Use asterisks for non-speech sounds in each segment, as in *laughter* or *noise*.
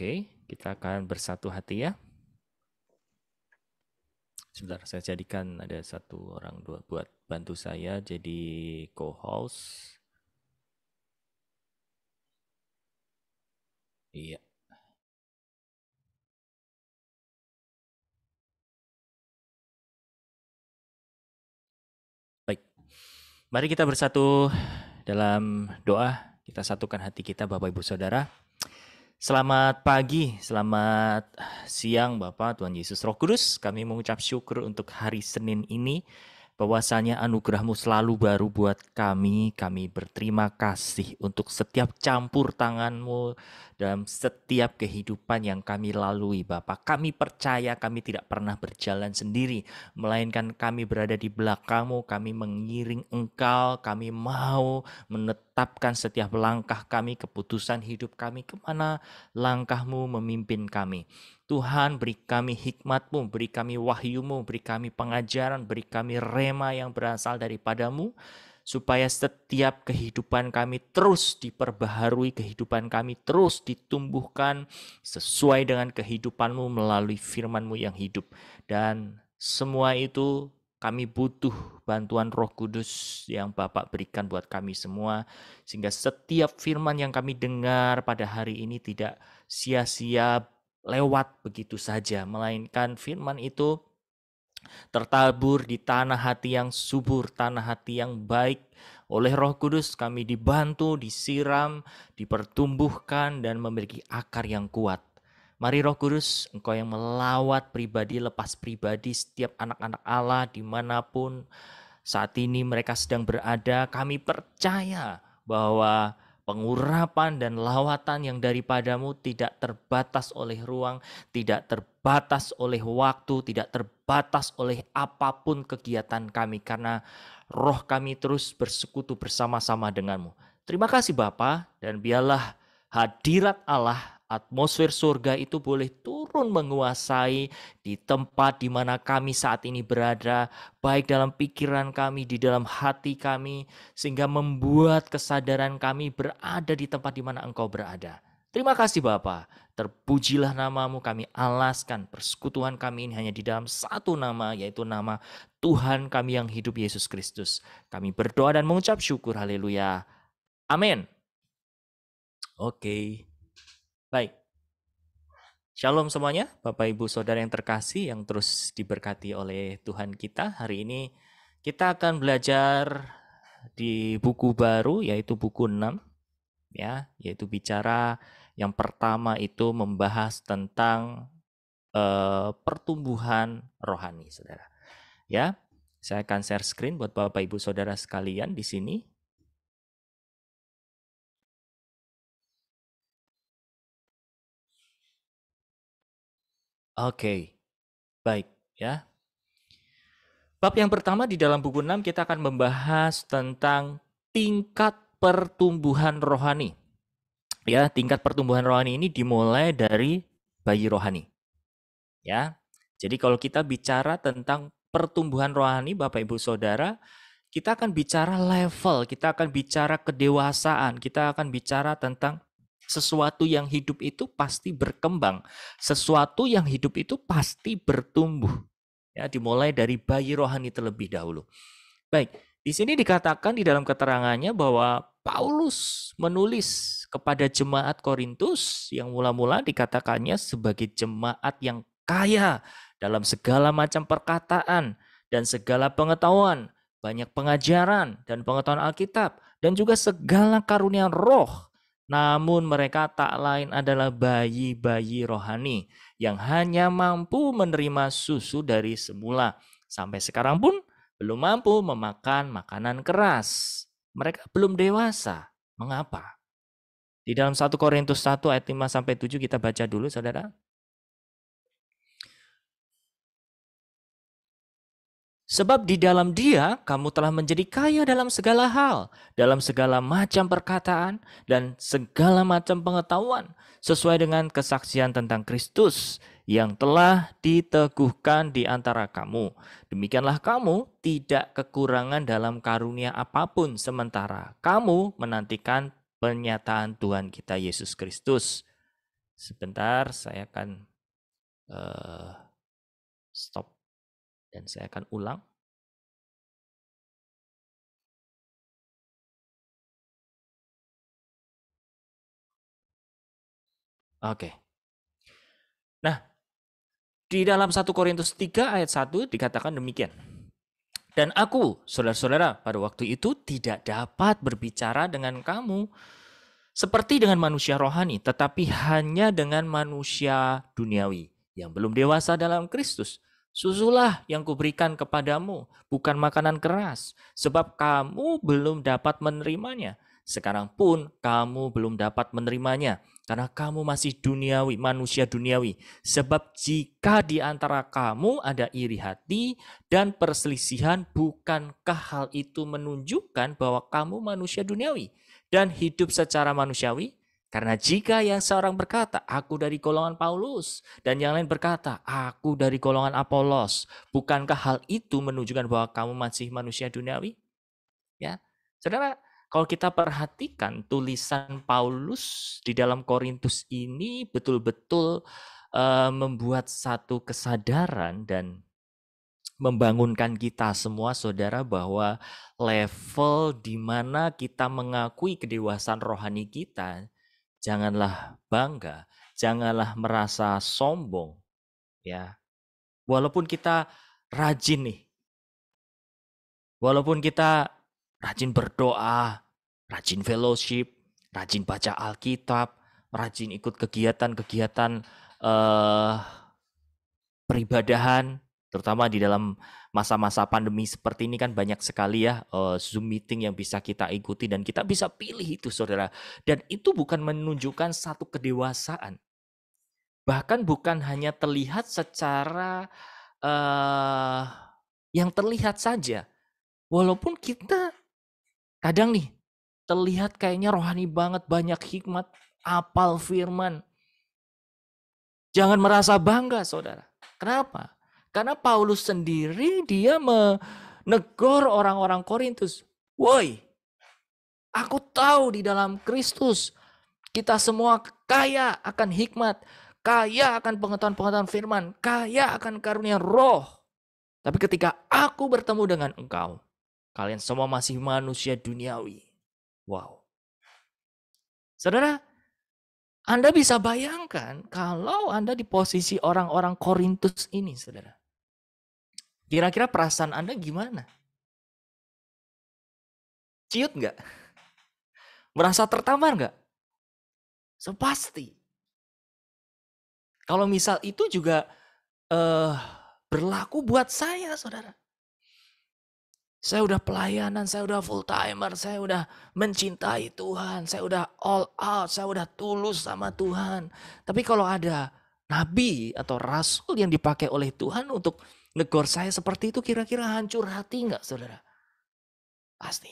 Oke, kita akan bersatu hati ya. Sebentar, saya jadikan ada satu orang dua buat bantu saya jadi co-host. Iya. Baik. Mari kita bersatu dalam doa. Kita satukan hati kita Bapak Ibu Saudara. Selamat pagi, selamat siang Bapak Tuhan Yesus Roh Kudus. Kami mengucap syukur untuk hari Senin ini bahwasanya anugerahmu selalu baru buat kami. Kami berterima kasih untuk setiap campur tanganmu dalam setiap kehidupan yang kami lalui Bapak. Kami percaya kami tidak pernah berjalan sendiri, melainkan kami berada di belakangmu, kami mengiring engkau, kami mau menetapkan setiap langkah kami, keputusan hidup kami, kemana langkahmu memimpin kami. Tuhan beri kami hikmatmu, beri kami wahyumu, beri kami pengajaran, beri kami rema yang berasal daripadamu, supaya setiap kehidupan kami terus diperbaharui, kehidupan kami terus ditumbuhkan sesuai dengan kehidupanmu melalui firmanmu yang hidup. Dan semua itu kami butuh bantuan Roh Kudus yang Bapak berikan buat kami semua, sehingga setiap firman yang kami dengar pada hari ini tidak sia-sia lewat begitu saja, melainkan firman itu tertabur di tanah hati yang subur, tanah hati yang baik. Oleh Roh Kudus kami dibantu, disiram, dipertumbuhkan dan memiliki akar yang kuat. Mari Roh Kudus, Engkau yang melawat pribadi lepas pribadi setiap anak-anak Allah dimanapun saat ini mereka sedang berada, kami percaya bahwa pengurapan dan lawatan yang daripadamu tidak terbatas oleh ruang, tidak terbatas oleh waktu, tidak terbatas oleh apapun kegiatan kami karena roh kami terus bersekutu bersama-sama denganmu. Terima kasih Bapak dan biarlah hadirat Allah Atmosfer surga itu boleh turun menguasai di tempat di mana kami saat ini berada, baik dalam pikiran kami, di dalam hati kami, sehingga membuat kesadaran kami berada di tempat di mana Engkau berada. Terima kasih Bapa. Terpujilah namamu kami alaskan persekutuan kami ini hanya di dalam satu nama yaitu nama Tuhan kami yang hidup Yesus Kristus. Kami berdoa dan mengucap syukur haleluya. Amin. Oke. Okay. Baik. Shalom semuanya, Bapak Ibu Saudara yang terkasih yang terus diberkati oleh Tuhan kita. Hari ini kita akan belajar di buku baru yaitu buku 6 ya, yaitu bicara yang pertama itu membahas tentang eh, pertumbuhan rohani, Saudara. Ya, saya akan share screen buat Bapak Ibu Saudara sekalian di sini. Oke, baik ya. Bab yang pertama di dalam buku 6 kita akan membahas tentang tingkat pertumbuhan rohani. Ya, tingkat pertumbuhan rohani ini dimulai dari bayi rohani. Ya. Jadi kalau kita bicara tentang pertumbuhan rohani Bapak Ibu Saudara, kita akan bicara level, kita akan bicara kedewasaan, kita akan bicara tentang sesuatu yang hidup itu pasti berkembang. Sesuatu yang hidup itu pasti bertumbuh. Ya, dimulai dari bayi rohani terlebih dahulu. Baik, di sini dikatakan di dalam keterangannya bahwa Paulus menulis kepada jemaat Korintus yang mula-mula dikatakannya sebagai jemaat yang kaya dalam segala macam perkataan dan segala pengetahuan, banyak pengajaran dan pengetahuan Alkitab, dan juga segala karunia roh namun mereka tak lain adalah bayi-bayi rohani yang hanya mampu menerima susu dari semula. Sampai sekarang pun belum mampu memakan makanan keras. Mereka belum dewasa. Mengapa? Di dalam 1 Korintus 1 ayat 5 sampai 7 kita baca dulu Saudara. Sebab di dalam dia kamu telah menjadi kaya dalam segala hal, dalam segala macam perkataan, dan segala macam pengetahuan, sesuai dengan kesaksian tentang Kristus yang telah diteguhkan di antara kamu. Demikianlah kamu tidak kekurangan dalam karunia apapun sementara kamu menantikan penyataan Tuhan kita Yesus Kristus. Sebentar, saya akan uh, stop dan saya akan ulang. Oke. Nah, di dalam 1 Korintus 3 ayat 1 dikatakan demikian. Dan aku, saudara-saudara, pada waktu itu tidak dapat berbicara dengan kamu seperti dengan manusia rohani, tetapi hanya dengan manusia duniawi yang belum dewasa dalam Kristus. Susulah yang kuberikan kepadamu, bukan makanan keras, sebab kamu belum dapat menerimanya. Sekarang pun kamu belum dapat menerimanya, karena kamu masih duniawi, manusia duniawi. Sebab jika di antara kamu ada iri hati dan perselisihan, bukankah hal itu menunjukkan bahwa kamu manusia duniawi dan hidup secara manusiawi? Karena jika yang seorang berkata, aku dari golongan Paulus, dan yang lain berkata, aku dari golongan Apolos, bukankah hal itu menunjukkan bahwa kamu masih manusia duniawi? Ya, Saudara, kalau kita perhatikan tulisan Paulus di dalam Korintus ini betul-betul uh, membuat satu kesadaran dan membangunkan kita semua saudara bahwa level di mana kita mengakui kedewasaan rohani kita Janganlah bangga, janganlah merasa sombong ya. Walaupun kita rajin nih. Walaupun kita rajin berdoa, rajin fellowship, rajin baca Alkitab, rajin ikut kegiatan-kegiatan eh, peribadahan, terutama di dalam masa-masa pandemi seperti ini kan banyak sekali ya uh, Zoom meeting yang bisa kita ikuti dan kita bisa pilih itu saudara. Dan itu bukan menunjukkan satu kedewasaan. Bahkan bukan hanya terlihat secara uh, yang terlihat saja. Walaupun kita kadang nih terlihat kayaknya rohani banget, banyak hikmat, apal firman. Jangan merasa bangga, saudara. Kenapa? Karena Paulus sendiri dia menegur orang-orang Korintus. Woi, aku tahu di dalam Kristus kita semua kaya akan hikmat, kaya akan pengetahuan-pengetahuan firman, kaya akan karunia roh. Tapi ketika aku bertemu dengan engkau, kalian semua masih manusia duniawi. Wow. Saudara, Anda bisa bayangkan kalau Anda di posisi orang-orang Korintus ini, Saudara. Kira-kira perasaan Anda gimana? Ciut nggak? Merasa tertampar nggak? Sepasti. Kalau misal itu juga eh, berlaku buat saya, saudara. Saya udah pelayanan, saya udah full timer, saya udah mencintai Tuhan, saya udah all out, saya udah tulus sama Tuhan. Tapi kalau ada nabi atau rasul yang dipakai oleh Tuhan untuk negor saya seperti itu kira-kira hancur hati nggak saudara? Pasti.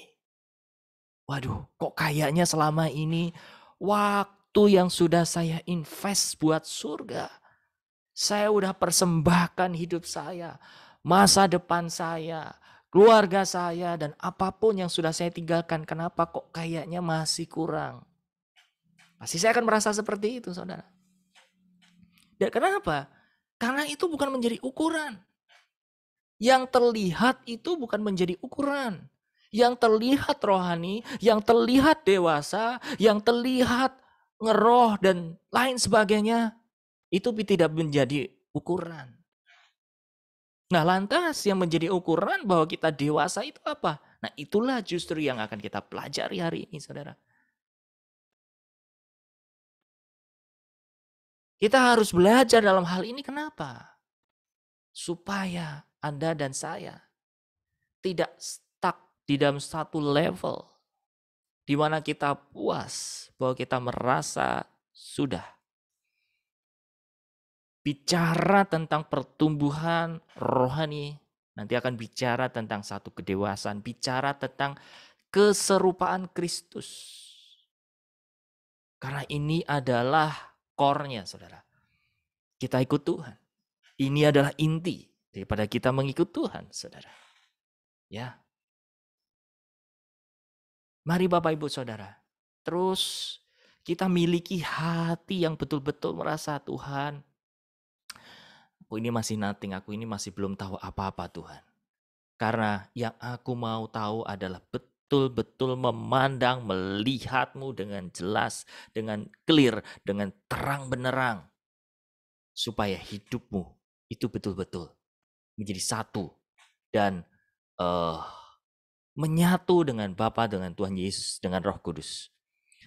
Waduh, kok kayaknya selama ini waktu yang sudah saya invest buat surga. Saya udah persembahkan hidup saya, masa depan saya, keluarga saya, dan apapun yang sudah saya tinggalkan. Kenapa kok kayaknya masih kurang? Pasti saya akan merasa seperti itu, saudara. Dan kenapa? Karena itu bukan menjadi ukuran. Yang terlihat itu bukan menjadi ukuran. Yang terlihat rohani, yang terlihat dewasa, yang terlihat ngeroh dan lain sebagainya. Itu tidak menjadi ukuran. Nah lantas yang menjadi ukuran bahwa kita dewasa itu apa? Nah itulah justru yang akan kita pelajari hari ini saudara. Kita harus belajar dalam hal ini kenapa? Supaya anda dan saya tidak stuck di dalam satu level di mana kita puas bahwa kita merasa sudah. Bicara tentang pertumbuhan rohani, nanti akan bicara tentang satu kedewasaan, bicara tentang keserupaan Kristus. Karena ini adalah kornya saudara. Kita ikut Tuhan. Ini adalah inti daripada kita mengikut Tuhan, saudara. Ya. Mari Bapak Ibu Saudara, terus kita miliki hati yang betul-betul merasa Tuhan, aku ini masih nothing, aku ini masih belum tahu apa-apa Tuhan. Karena yang aku mau tahu adalah betul-betul memandang, melihatmu dengan jelas, dengan clear, dengan terang benerang. Supaya hidupmu itu betul-betul menjadi satu dan uh, menyatu dengan Bapa dengan Tuhan Yesus dengan Roh Kudus.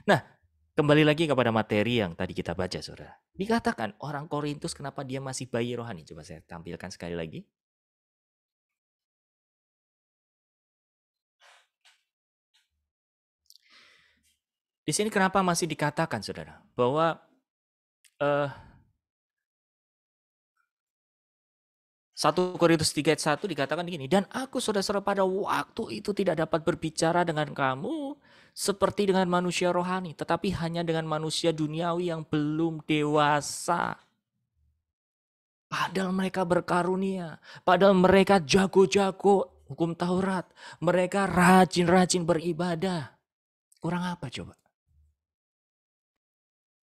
Nah, kembali lagi kepada materi yang tadi kita baca Saudara. Dikatakan orang Korintus kenapa dia masih bayi rohani? Coba saya tampilkan sekali lagi. Di sini kenapa masih dikatakan Saudara bahwa uh, 1 Korintus 3 ayat 1 dikatakan gini, dan aku saudara-saudara pada waktu itu tidak dapat berbicara dengan kamu seperti dengan manusia rohani, tetapi hanya dengan manusia duniawi yang belum dewasa. Padahal mereka berkarunia, padahal mereka jago-jago hukum Taurat, mereka rajin-rajin beribadah. Kurang apa coba?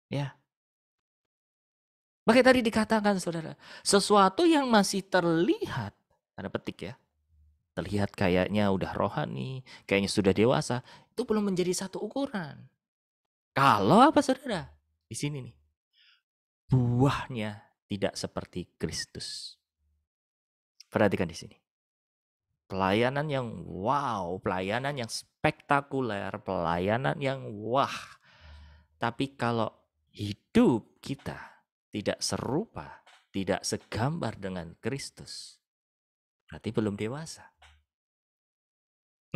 Ya, maka tadi dikatakan saudara, sesuatu yang masih terlihat, ada petik ya, terlihat kayaknya udah rohani, kayaknya sudah dewasa, itu belum menjadi satu ukuran. Kalau apa saudara? Di sini nih. Buahnya tidak seperti Kristus. Perhatikan di sini. Pelayanan yang wow, pelayanan yang spektakuler, pelayanan yang wah. Tapi kalau hidup kita tidak serupa, tidak segambar dengan Kristus. Berarti belum dewasa.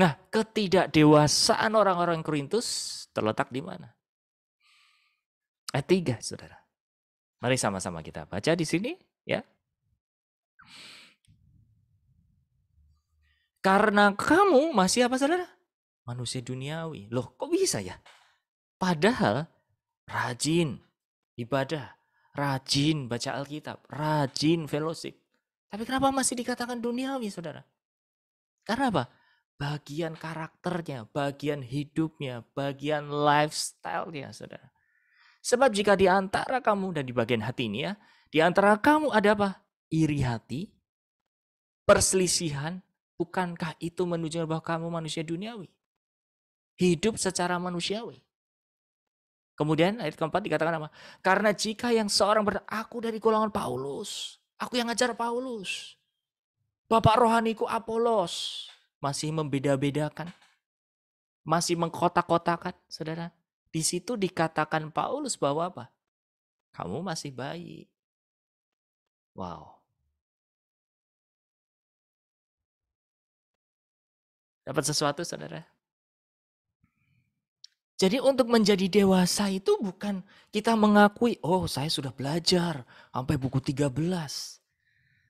Nah, ketidakdewasaan orang-orang Korintus terletak di mana? Ayat eh, tiga, saudara. Mari sama-sama kita baca di sini, ya. Karena kamu masih apa, saudara? Manusia duniawi. Loh, kok bisa ya? Padahal rajin ibadah, rajin baca Alkitab, rajin fellowship. Tapi kenapa masih dikatakan duniawi, saudara? Karena apa? Bagian karakternya, bagian hidupnya, bagian lifestyle-nya, saudara. Sebab jika di antara kamu dan di bagian hati ini ya, di antara kamu ada apa? Iri hati, perselisihan, bukankah itu menunjukkan bahwa kamu manusia duniawi? Hidup secara manusiawi. Kemudian ayat keempat dikatakan apa? Karena jika yang seorang berkata, aku dari golongan Paulus. Aku yang ngajar Paulus. Bapak rohaniku Apolos. Masih membeda-bedakan. Masih mengkotak-kotakan, saudara. Di situ dikatakan Paulus bahwa apa? Kamu masih bayi. Wow. Dapat sesuatu, saudara? Jadi untuk menjadi dewasa itu bukan kita mengakui, oh saya sudah belajar sampai buku 13.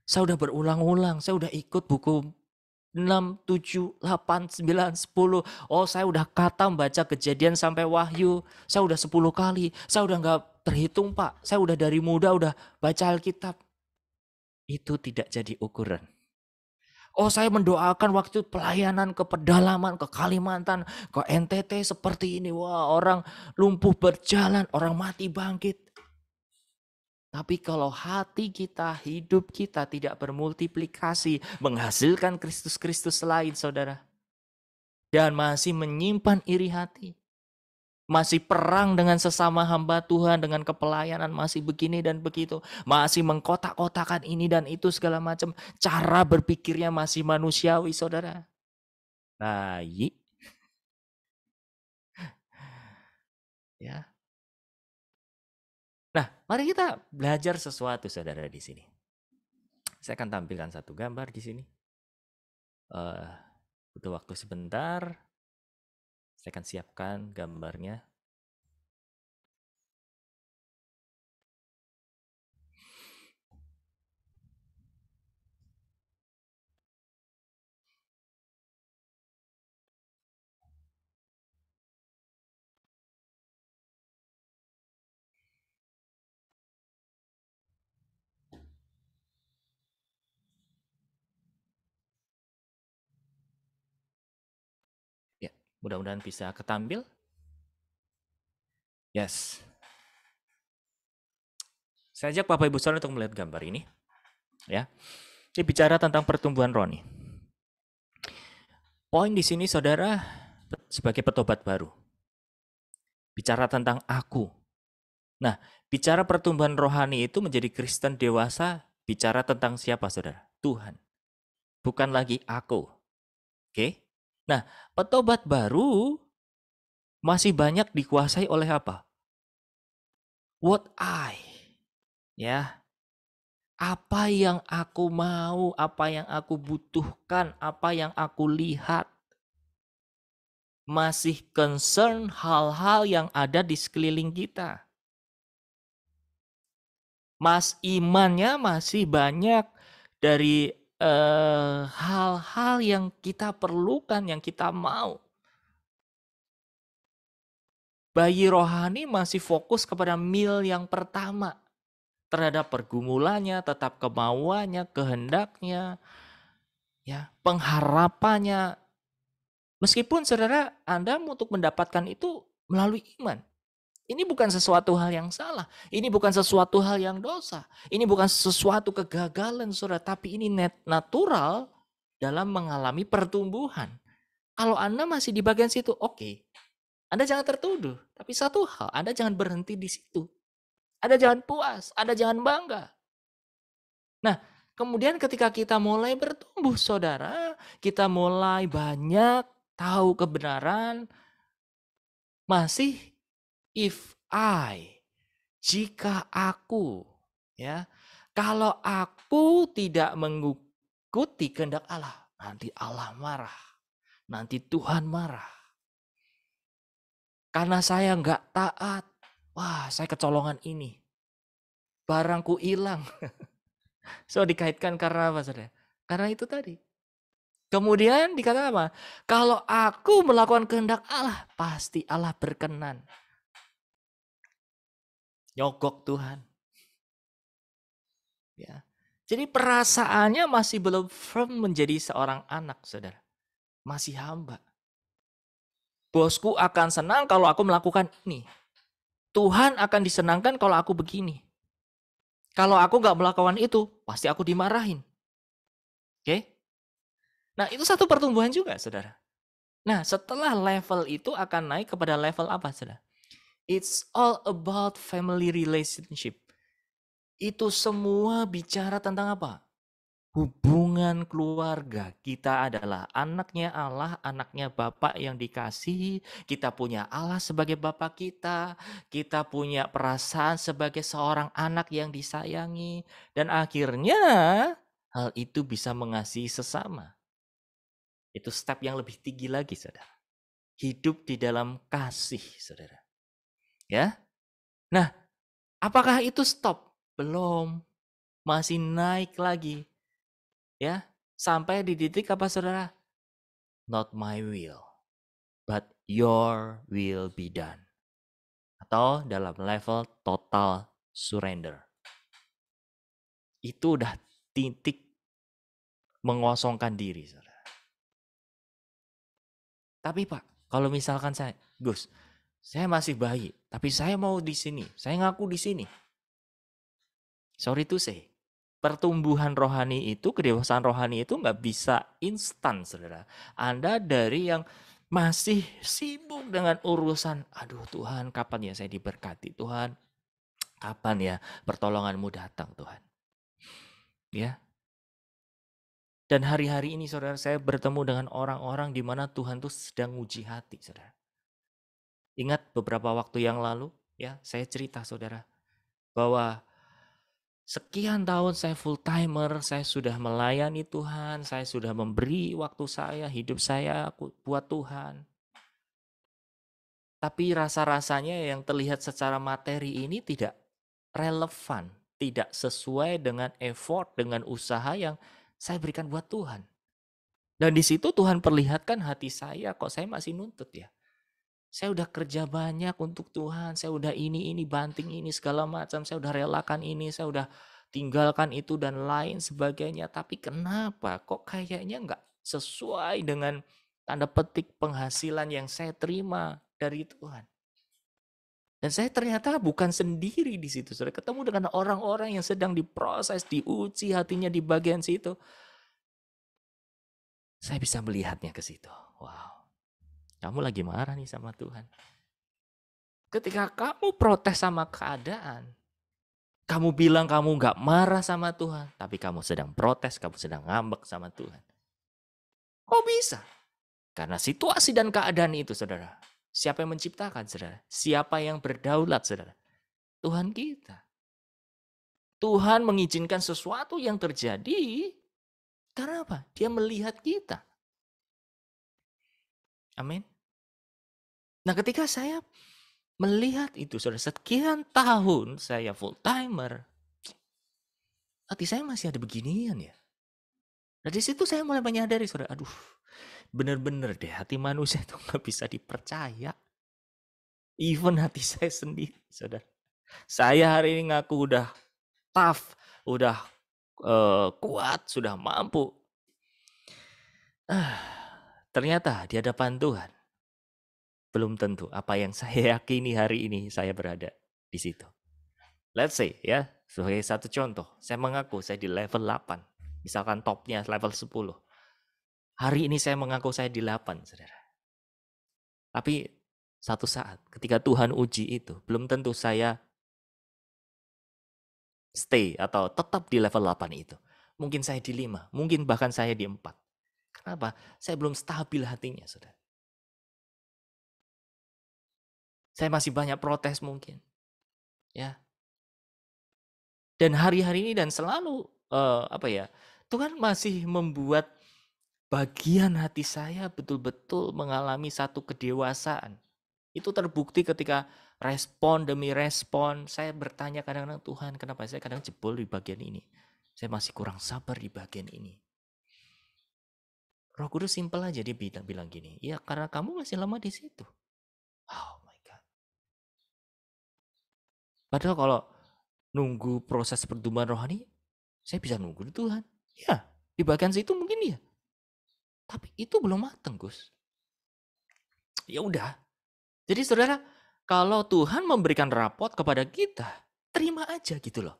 Saya sudah berulang-ulang, saya sudah ikut buku 6, 7, 8, 9, 10. Oh saya sudah kata membaca kejadian sampai wahyu. Saya sudah 10 kali. Saya sudah nggak terhitung pak. Saya sudah dari muda sudah baca Alkitab. Itu tidak jadi ukuran. Oh saya mendoakan waktu pelayanan ke pedalaman, ke Kalimantan, ke NTT seperti ini. Wah orang lumpuh berjalan, orang mati bangkit. Tapi kalau hati kita, hidup kita tidak bermultiplikasi, menghasilkan Kristus-Kristus lain saudara. Dan masih menyimpan iri hati masih perang dengan sesama hamba Tuhan dengan kepelayanan masih begini dan begitu masih mengkotak-kotakan ini dan itu segala macam cara berpikirnya masih manusiawi saudara nah yi. *laughs* ya nah mari kita belajar sesuatu saudara di sini saya akan tampilkan satu gambar di sini uh, butuh waktu sebentar saya akan siapkan gambarnya. Mudah-mudahan bisa ketampil. Yes. Saya ajak Bapak Ibu saudara untuk melihat gambar ini. Ya. Ini bicara tentang pertumbuhan rohani, Poin di sini saudara sebagai petobat baru. Bicara tentang aku. Nah, bicara pertumbuhan rohani itu menjadi Kristen dewasa bicara tentang siapa saudara? Tuhan. Bukan lagi aku. Oke? Okay? Nah, petobat baru masih banyak dikuasai oleh apa? What I. Ya. Apa yang aku mau, apa yang aku butuhkan, apa yang aku lihat. Masih concern hal-hal yang ada di sekeliling kita. Mas imannya masih banyak dari hal eh, hal-hal yang kita perlukan, yang kita mau. Bayi rohani masih fokus kepada mil yang pertama terhadap pergumulannya, tetap kemauannya, kehendaknya, ya, pengharapannya. Meskipun saudara Anda untuk mendapatkan itu melalui iman. Ini bukan sesuatu hal yang salah. Ini bukan sesuatu hal yang dosa. Ini bukan sesuatu kegagalan saudara. Tapi ini net natural dalam mengalami pertumbuhan. Kalau Anda masih di bagian situ, oke. Okay. Anda jangan tertuduh. Tapi satu hal, Anda jangan berhenti di situ. Anda jangan puas. Anda jangan bangga. Nah, kemudian ketika kita mulai bertumbuh saudara, kita mulai banyak tahu kebenaran, masih if I jika aku ya kalau aku tidak mengikuti kehendak Allah nanti Allah marah nanti Tuhan marah karena saya nggak taat wah saya kecolongan ini barangku hilang *laughs* so dikaitkan karena apa saudara karena itu tadi kemudian dikatakan apa kalau aku melakukan kehendak Allah pasti Allah berkenan nyogok Tuhan. Ya. Jadi perasaannya masih belum firm menjadi seorang anak, saudara. Masih hamba. Bosku akan senang kalau aku melakukan ini. Tuhan akan disenangkan kalau aku begini. Kalau aku nggak melakukan itu, pasti aku dimarahin. Oke? Okay? Nah, itu satu pertumbuhan juga, saudara. Nah, setelah level itu akan naik kepada level apa, saudara? It's all about family relationship. Itu semua bicara tentang apa? Hubungan keluarga. Kita adalah anaknya Allah, anaknya Bapak yang dikasihi. Kita punya Allah sebagai Bapak kita. Kita punya perasaan sebagai seorang anak yang disayangi. Dan akhirnya hal itu bisa mengasihi sesama. Itu step yang lebih tinggi lagi, saudara. Hidup di dalam kasih, saudara ya. Nah, apakah itu stop? Belum. Masih naik lagi. Ya, sampai di titik apa Saudara? Not my will, but your will be done. Atau dalam level total surrender. Itu udah titik mengosongkan diri, Saudara. Tapi Pak, kalau misalkan saya, Gus, saya masih bayi, tapi saya mau di sini, saya ngaku di sini. Sorry to say, pertumbuhan rohani itu, kedewasaan rohani itu nggak bisa instan, saudara. Anda dari yang masih sibuk dengan urusan, aduh Tuhan, kapan ya saya diberkati Tuhan? Kapan ya pertolonganmu datang Tuhan? Ya, dan hari-hari ini saudara saya bertemu dengan orang-orang di mana Tuhan tuh sedang uji hati saudara. Ingat beberapa waktu yang lalu, ya, saya cerita saudara bahwa sekian tahun saya full timer, saya sudah melayani Tuhan, saya sudah memberi waktu saya, hidup saya buat Tuhan. Tapi rasa-rasanya yang terlihat secara materi ini tidak relevan, tidak sesuai dengan effort, dengan usaha yang saya berikan buat Tuhan. Dan di situ Tuhan perlihatkan hati saya kok saya masih nuntut ya. Saya udah kerja banyak untuk Tuhan, saya udah ini ini banting ini segala macam, saya udah relakan ini, saya udah tinggalkan itu dan lain sebagainya. Tapi kenapa kok kayaknya nggak sesuai dengan tanda petik penghasilan yang saya terima dari Tuhan? Dan saya ternyata bukan sendiri di situ. Saya ketemu dengan orang-orang yang sedang diproses, diuji hatinya di bagian situ. Saya bisa melihatnya ke situ. Wow. Kamu lagi marah nih sama Tuhan. Ketika kamu protes sama keadaan, kamu bilang kamu nggak marah sama Tuhan, tapi kamu sedang protes, kamu sedang ngambek sama Tuhan. Kok bisa? Karena situasi dan keadaan itu, saudara. Siapa yang menciptakan, saudara? Siapa yang berdaulat, saudara? Tuhan kita. Tuhan mengizinkan sesuatu yang terjadi karena apa? Dia melihat kita. Amin. Nah, ketika saya melihat itu, saudara, sekian tahun saya full timer, hati saya masih ada beginian ya. Nah, di situ saya mulai menyadari, saudara, aduh, bener-bener deh hati manusia itu nggak bisa dipercaya. Even hati saya sendiri, saudara. Saya hari ini ngaku udah tough, udah uh, kuat, sudah mampu. Ah. Ternyata di hadapan Tuhan, belum tentu apa yang saya *laughs* yakini hari ini saya berada di situ. Let's say ya, sebagai satu contoh, saya mengaku saya di level 8, misalkan topnya level 10. Hari ini saya mengaku saya di 8, saudara. Tapi satu saat ketika Tuhan uji itu, belum tentu saya stay atau tetap di level 8 itu. Mungkin saya di 5, mungkin bahkan saya di 4. Kenapa? Saya belum stabil hatinya, saudara. Saya masih banyak protes mungkin, ya. Dan hari-hari ini dan selalu uh, apa ya, Tuhan masih membuat bagian hati saya betul-betul mengalami satu kedewasaan. Itu terbukti ketika respon demi respon, saya bertanya kadang-kadang Tuhan, kenapa saya kadang jebol di bagian ini? Saya masih kurang sabar di bagian ini. Roh Kudus simpel aja dia bilang, bilang gini, ya karena kamu masih lama di situ. Oh my God. Padahal kalau nunggu proses pertumbuhan rohani, saya bisa nunggu di Tuhan. Ya, di bagian situ mungkin ya. Tapi itu belum mateng, Gus. Ya udah. Jadi saudara, kalau Tuhan memberikan rapot kepada kita, terima aja gitu loh.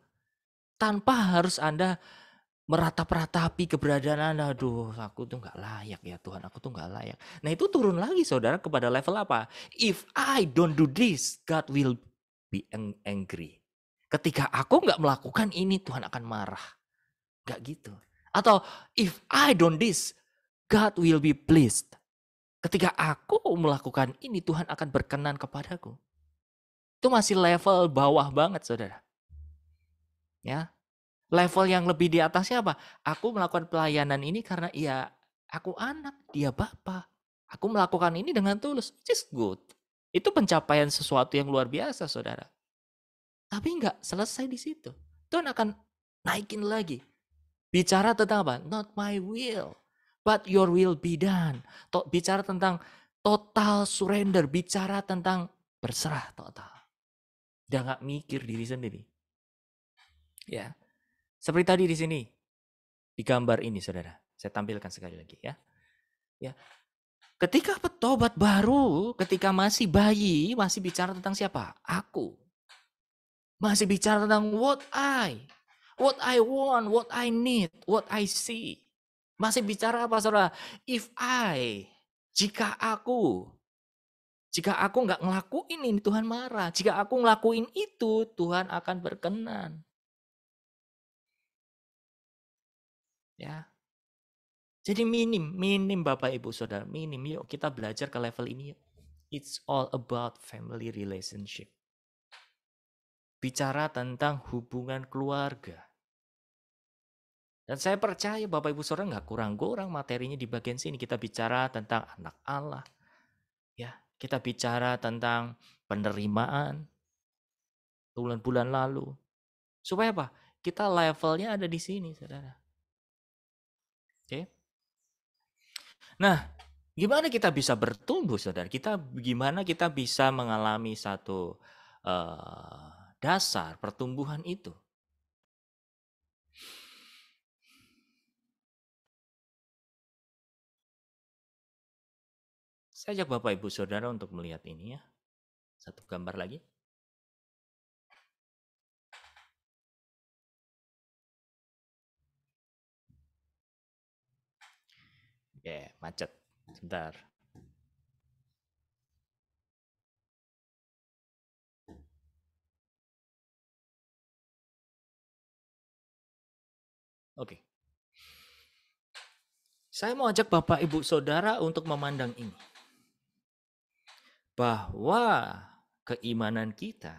Tanpa harus Anda meratap-ratapi keberadaan Anda. Aduh, aku tuh nggak layak ya Tuhan, aku tuh nggak layak. Nah itu turun lagi saudara kepada level apa? If I don't do this, God will be angry. Ketika aku nggak melakukan ini, Tuhan akan marah. Nggak gitu. Atau if I don't this, God will be pleased. Ketika aku melakukan ini, Tuhan akan berkenan kepadaku. Itu masih level bawah banget saudara. Ya, level yang lebih di atasnya apa? Aku melakukan pelayanan ini karena ya aku anak, dia bapak. Aku melakukan ini dengan tulus, which good. Itu pencapaian sesuatu yang luar biasa, saudara. Tapi enggak selesai di situ. Tuhan akan naikin lagi. Bicara tentang apa? Not my will, but your will be done. Bicara tentang total surrender, bicara tentang berserah total. Jangan mikir diri sendiri. Ya. Seperti tadi di sini, di gambar ini saudara. Saya tampilkan sekali lagi ya. Ya, Ketika petobat baru, ketika masih bayi, masih bicara tentang siapa? Aku. Masih bicara tentang what I, what I want, what I need, what I see. Masih bicara apa saudara? If I, jika aku, jika aku nggak ngelakuin ini Tuhan marah. Jika aku ngelakuin itu Tuhan akan berkenan. Ya. Jadi minim, minim Bapak Ibu Saudara, minim. Yuk kita belajar ke level ini yuk. It's all about family relationship. Bicara tentang hubungan keluarga. Dan saya percaya Bapak Ibu Saudara nggak kurang-kurang materinya di bagian sini. Kita bicara tentang anak Allah. ya Kita bicara tentang penerimaan. Bulan-bulan lalu. Supaya apa? Kita levelnya ada di sini, saudara. Oke. Nah, gimana kita bisa bertumbuh, saudara? Kita gimana kita bisa mengalami satu uh, dasar pertumbuhan itu? Saya ajak Bapak Ibu Saudara untuk melihat ini ya. Satu gambar lagi. Ya, macet. Sebentar. Oke. Saya mau ajak Bapak Ibu Saudara untuk memandang ini. Bahwa keimanan kita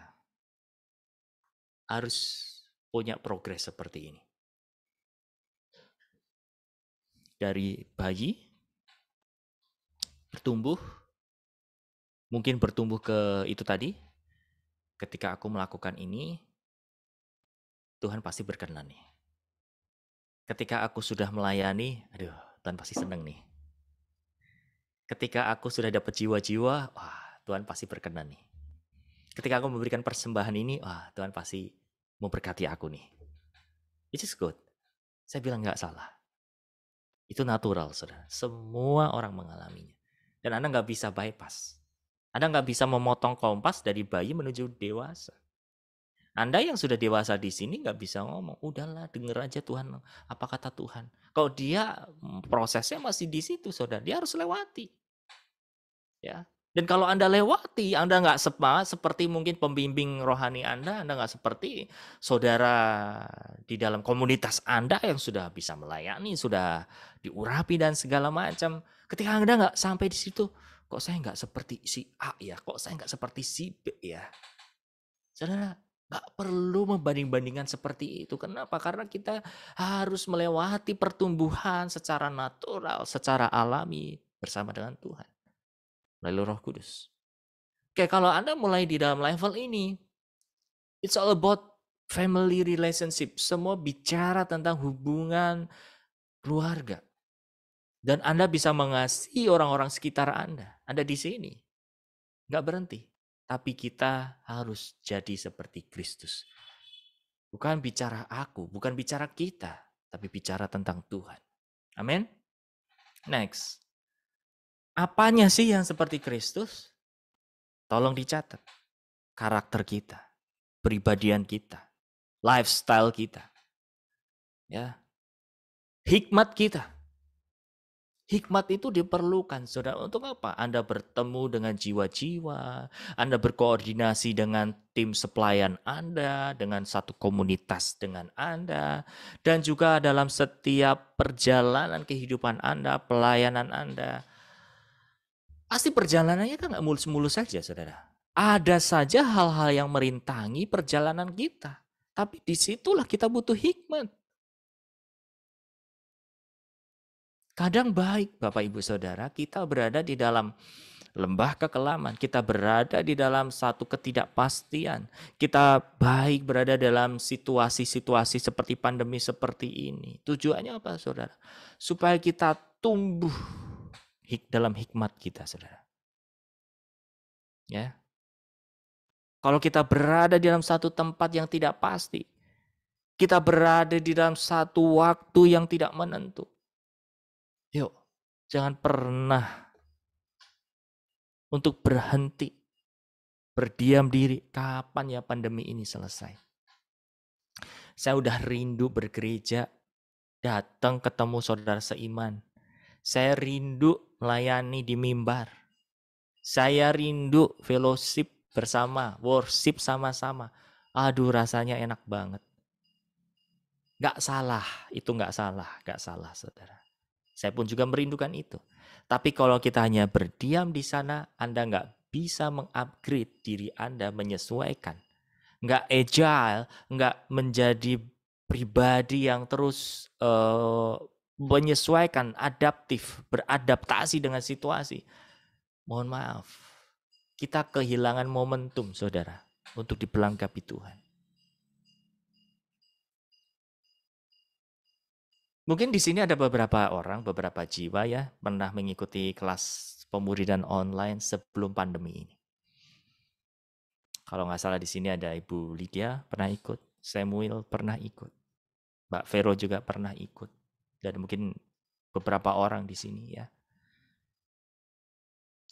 harus punya progres seperti ini. dari bayi bertumbuh mungkin bertumbuh ke itu tadi ketika aku melakukan ini Tuhan pasti berkenan nih ketika aku sudah melayani aduh Tuhan pasti seneng nih ketika aku sudah dapat jiwa-jiwa wah Tuhan pasti berkenan nih ketika aku memberikan persembahan ini wah Tuhan pasti memberkati aku nih which is good saya bilang nggak salah itu natural, saudara. Semua orang mengalaminya. Dan Anda nggak bisa bypass. Anda nggak bisa memotong kompas dari bayi menuju dewasa. Anda yang sudah dewasa di sini nggak bisa ngomong, udahlah denger aja Tuhan apa kata Tuhan. Kalau dia hmm, prosesnya masih di situ, saudara, dia harus lewati. Ya, dan kalau Anda lewati, Anda nggak sepa, seperti mungkin pembimbing rohani Anda, Anda nggak seperti saudara di dalam komunitas Anda yang sudah bisa melayani, sudah diurapi dan segala macam. Ketika Anda nggak sampai di situ, kok saya nggak seperti si A ya, kok saya nggak seperti si B ya. Saudara, nggak perlu membanding-bandingkan seperti itu. Kenapa? Karena kita harus melewati pertumbuhan secara natural, secara alami bersama dengan Tuhan melalui Roh Kudus. Oke, kalau Anda mulai di dalam level ini, it's all about family relationship. Semua bicara tentang hubungan keluarga. Dan Anda bisa mengasihi orang-orang sekitar Anda. Anda di sini. Nggak berhenti. Tapi kita harus jadi seperti Kristus. Bukan bicara aku, bukan bicara kita, tapi bicara tentang Tuhan. Amin. Next. Apanya sih yang seperti Kristus? Tolong dicatat. Karakter kita, pribadian kita, lifestyle kita. Ya. Hikmat kita. Hikmat itu diperlukan, saudara. Untuk apa? Anda bertemu dengan jiwa-jiwa, Anda berkoordinasi dengan tim sepelayan Anda, dengan satu komunitas dengan Anda, dan juga dalam setiap perjalanan kehidupan Anda, pelayanan Anda, Pasti perjalanannya kan nggak mulus-mulus saja, saudara. Ada saja hal-hal yang merintangi perjalanan kita. Tapi disitulah kita butuh hikmat. Kadang baik, Bapak Ibu Saudara, kita berada di dalam lembah kekelaman, kita berada di dalam satu ketidakpastian. Kita baik berada dalam situasi-situasi seperti pandemi seperti ini. Tujuannya apa, Saudara? Supaya kita tumbuh hik dalam hikmat kita, saudara. Ya. Kalau kita berada di dalam satu tempat yang tidak pasti, kita berada di dalam satu waktu yang tidak menentu. Yuk, jangan pernah untuk berhenti berdiam diri kapan ya pandemi ini selesai. Saya udah rindu bergereja, datang ketemu saudara seiman. Saya rindu melayani di mimbar. Saya rindu fellowship bersama, worship sama-sama. Aduh rasanya enak banget. Gak salah, itu gak salah, gak salah saudara. Saya pun juga merindukan itu. Tapi kalau kita hanya berdiam di sana, Anda gak bisa mengupgrade diri Anda menyesuaikan. Gak agile, gak menjadi pribadi yang terus uh, menyesuaikan, adaptif, beradaptasi dengan situasi. Mohon maaf, kita kehilangan momentum, saudara, untuk dipelengkapi Tuhan. Mungkin di sini ada beberapa orang, beberapa jiwa ya, pernah mengikuti kelas pemuridan online sebelum pandemi ini. Kalau nggak salah di sini ada Ibu Lydia pernah ikut, Samuel pernah ikut, Mbak Vero juga pernah ikut dan mungkin beberapa orang di sini ya.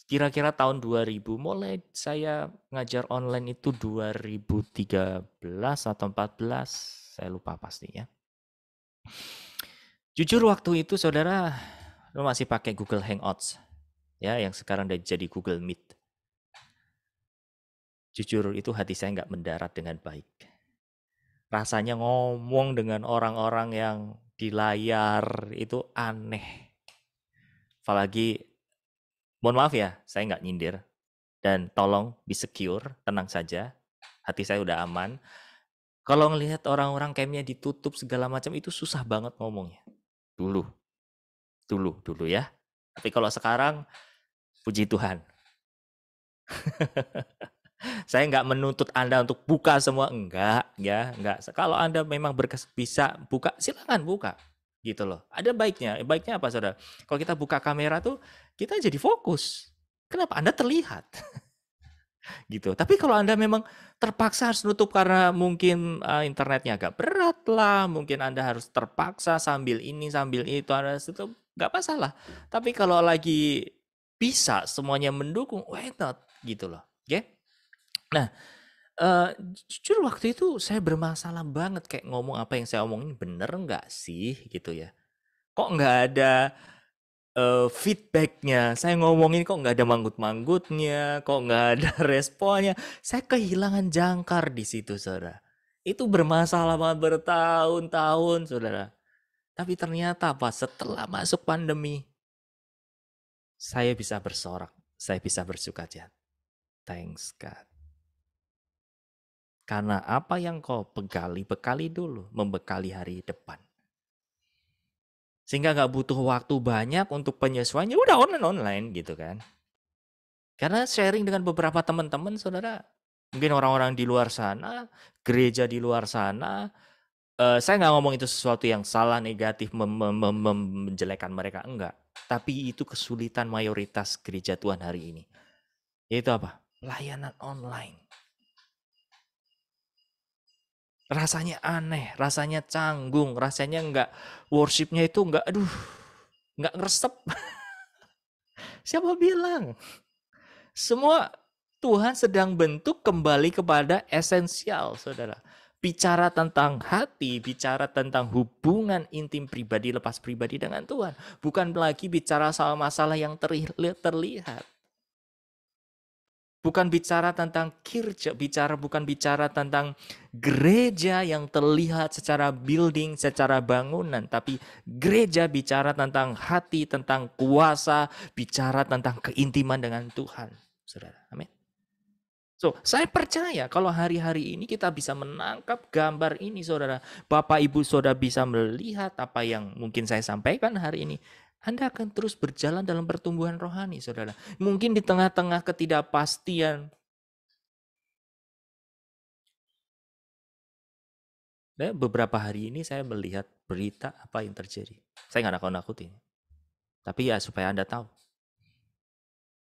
Kira-kira tahun 2000 mulai saya ngajar online itu 2013 atau 14, saya lupa pastinya. Jujur waktu itu saudara masih pakai Google Hangouts ya yang sekarang udah jadi Google Meet. Jujur itu hati saya nggak mendarat dengan baik. Rasanya ngomong dengan orang-orang yang di layar itu aneh. Apalagi, mohon maaf ya, saya nggak nyindir. Dan tolong be secure, tenang saja. Hati saya udah aman. Kalau ngelihat orang-orang kayaknya ditutup segala macam itu susah banget ngomongnya. Dulu. Dulu, dulu ya. Tapi kalau sekarang, puji Tuhan. *laughs* saya nggak menuntut Anda untuk buka semua, enggak ya, enggak. Kalau Anda memang berkes bisa buka, silakan buka gitu loh. Ada baiknya, baiknya apa saudara? Kalau kita buka kamera tuh kita jadi fokus. Kenapa Anda terlihat? *laughs* gitu. Tapi kalau Anda memang terpaksa harus nutup karena mungkin uh, internetnya agak berat lah, mungkin Anda harus terpaksa sambil ini sambil itu Anda itu nggak masalah. Tapi kalau lagi bisa semuanya mendukung, why not gitu loh. Oke? Ya? Okay? Nah, uh, jujur waktu itu saya bermasalah banget kayak ngomong apa yang saya omongin bener nggak sih gitu ya. Kok nggak ada, uh, feedbacknya? saya ngomongin kok nggak ada manggut-manggutnya, kok nggak ada *laughs* responnya, saya kehilangan jangkar di situ Saudara. Itu bermasalah banget bertahun-tahun Saudara. Tapi ternyata apa, setelah masuk pandemi saya bisa bersorak, saya bisa bersuka bersukacita. Thanks God. Karena apa yang kau pegali, bekali dulu, membekali hari depan. Sehingga nggak butuh waktu banyak untuk penyesuaiannya, udah online-online gitu kan. Karena sharing dengan beberapa teman-teman, saudara, mungkin orang-orang di luar sana, gereja di luar sana, uh, saya nggak ngomong itu sesuatu yang salah, negatif, mem menjelekan mereka, enggak. Tapi itu kesulitan mayoritas gereja Tuhan hari ini. itu apa? Layanan online rasanya aneh, rasanya canggung, rasanya enggak worshipnya itu enggak, aduh, enggak ngeresep. *laughs* Siapa bilang? Semua Tuhan sedang bentuk kembali kepada esensial, saudara. Bicara tentang hati, bicara tentang hubungan intim pribadi lepas pribadi dengan Tuhan. Bukan lagi bicara soal masalah yang terlihat. Bukan bicara tentang kirja, bicara bukan bicara tentang gereja yang terlihat secara building, secara bangunan, tapi gereja bicara tentang hati, tentang kuasa, bicara tentang keintiman dengan Tuhan. Saudara, amin. So, saya percaya kalau hari-hari ini kita bisa menangkap gambar ini, saudara. Bapak, ibu, saudara bisa melihat apa yang mungkin saya sampaikan hari ini. Anda akan terus berjalan dalam pertumbuhan rohani, saudara. Mungkin di tengah-tengah ketidakpastian. beberapa hari ini saya melihat berita apa yang terjadi. Saya nggak nakut-nakutin. Tapi ya supaya Anda tahu.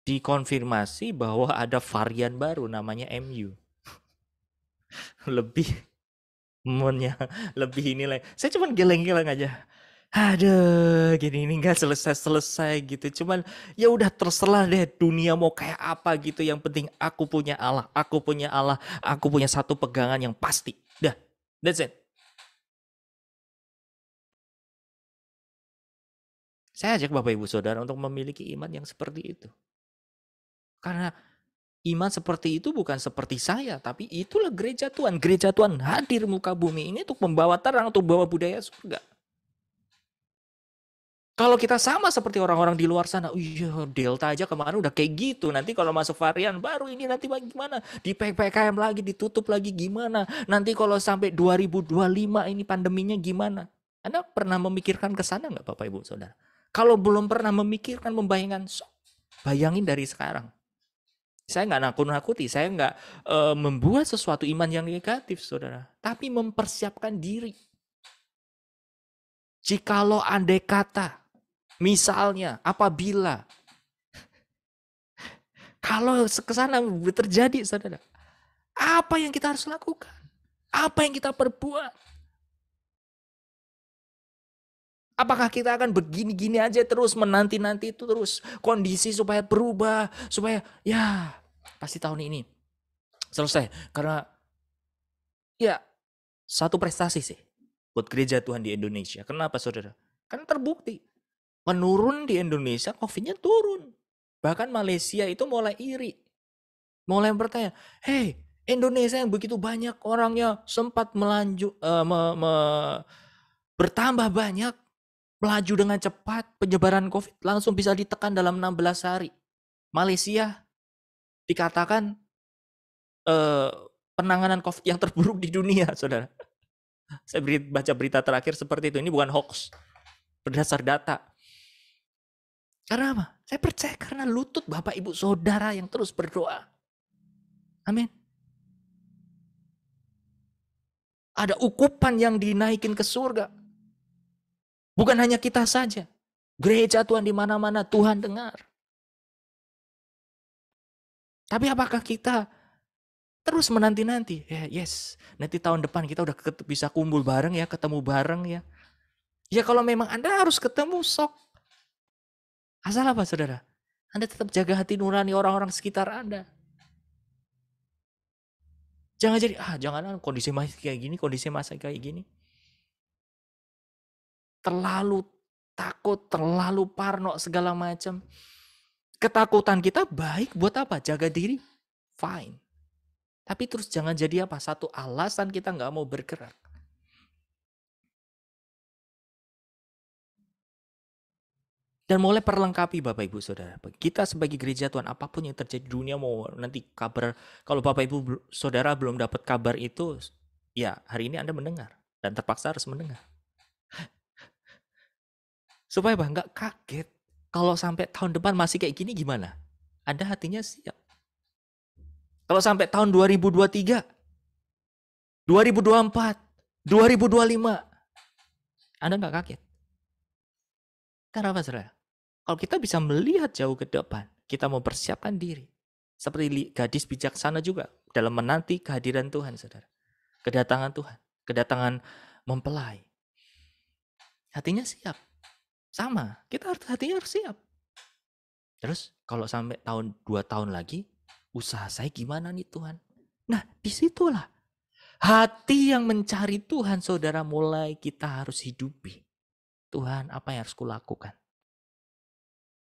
Dikonfirmasi bahwa ada varian baru namanya MU. *laughs* lebih *laughs* mennya lebih ini Saya cuma geleng-geleng aja aduh gini ini nggak selesai-selesai gitu. Cuman ya udah terserah deh dunia mau kayak apa gitu. Yang penting aku punya Allah, aku punya Allah, aku punya satu pegangan yang pasti. Dah, that's it. Saya ajak Bapak Ibu Saudara untuk memiliki iman yang seperti itu. Karena iman seperti itu bukan seperti saya, tapi itulah gereja Tuhan. Gereja Tuhan hadir muka bumi ini untuk membawa terang, untuk membawa budaya surga. Kalau kita sama seperti orang-orang di luar sana, iya Delta aja kemarin udah kayak gitu. Nanti kalau masuk varian baru ini nanti bagaimana? Di PPKM lagi ditutup lagi gimana? Nanti kalau sampai 2025 ini pandeminya gimana? Anda pernah memikirkan ke sana nggak Bapak Ibu Saudara? Kalau belum pernah memikirkan membayangkan, so, bayangin dari sekarang. Saya nggak nakut-nakuti, saya nggak e, membuat sesuatu iman yang negatif, saudara. Tapi mempersiapkan diri. Jikalau andai kata Misalnya, apabila. *laughs* Kalau kesana terjadi, saudara. Apa yang kita harus lakukan? Apa yang kita perbuat? Apakah kita akan begini-gini aja terus menanti-nanti itu terus kondisi supaya berubah, supaya ya pasti tahun ini selesai karena ya satu prestasi sih buat gereja Tuhan di Indonesia. Kenapa saudara? Kan terbukti menurun di Indonesia, COVID-nya turun. Bahkan Malaysia itu mulai iri. Mulai bertanya, hei Indonesia yang begitu banyak orangnya sempat melanjut, uh, eh, me, me, bertambah banyak, melaju dengan cepat, penyebaran COVID langsung bisa ditekan dalam 16 hari. Malaysia dikatakan eh, penanganan COVID yang terburuk di dunia, *laughs* saudara. Saya baca berita terakhir seperti itu. Ini bukan hoax, berdasar data. Karena apa? Saya percaya karena lutut Bapak Ibu Saudara yang terus berdoa. Amin. Ada ukupan yang dinaikin ke surga. Bukan hanya kita saja. Gereja Tuhan di mana-mana Tuhan dengar. Tapi apakah kita terus menanti-nanti? Ya, yes, nanti tahun depan kita udah bisa kumpul bareng ya, ketemu bareng ya. Ya kalau memang Anda harus ketemu sok Asal apa saudara? Anda tetap jaga hati nurani orang-orang sekitar Anda. Jangan jadi, ah janganlah kondisi masih kayak gini, kondisi masa kayak gini. Terlalu takut, terlalu parno segala macam. Ketakutan kita baik buat apa? Jaga diri, fine. Tapi terus jangan jadi apa? Satu alasan kita nggak mau bergerak. dan mulai perlengkapi Bapak Ibu Saudara. Kita sebagai gereja Tuhan apapun yang terjadi dunia mau nanti kabar kalau Bapak Ibu Saudara belum dapat kabar itu ya hari ini Anda mendengar dan terpaksa harus mendengar. *laughs* Supaya Bang nggak kaget kalau sampai tahun depan masih kayak gini gimana? Anda hatinya siap. Kalau sampai tahun 2023, 2024, 2025, Anda nggak kaget. Karena apa, saudara? Kalau kita bisa melihat jauh ke depan, kita mempersiapkan diri. Seperti gadis bijaksana juga dalam menanti kehadiran Tuhan, saudara. Kedatangan Tuhan, kedatangan mempelai. Hatinya siap. Sama, kita harus hatinya harus siap. Terus kalau sampai tahun dua tahun lagi, usaha saya gimana nih Tuhan? Nah, disitulah hati yang mencari Tuhan, saudara mulai kita harus hidupi. Tuhan, apa yang harus kulakukan?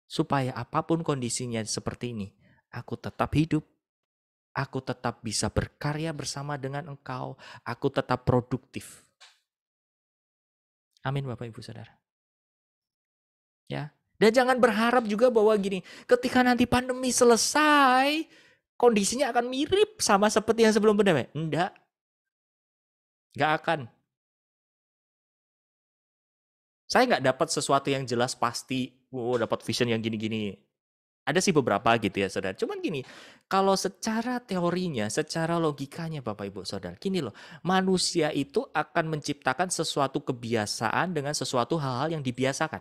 supaya apapun kondisinya seperti ini, aku tetap hidup, aku tetap bisa berkarya bersama dengan engkau, aku tetap produktif. Amin Bapak Ibu Saudara. Ya. Dan jangan berharap juga bahwa gini, ketika nanti pandemi selesai, kondisinya akan mirip sama seperti yang sebelum pandemi. Enggak. Enggak akan saya nggak dapat sesuatu yang jelas pasti, oh, dapat vision yang gini-gini. Ada sih beberapa gitu ya saudara. Cuman gini, kalau secara teorinya, secara logikanya Bapak Ibu Saudara, gini loh, manusia itu akan menciptakan sesuatu kebiasaan dengan sesuatu hal-hal yang dibiasakan.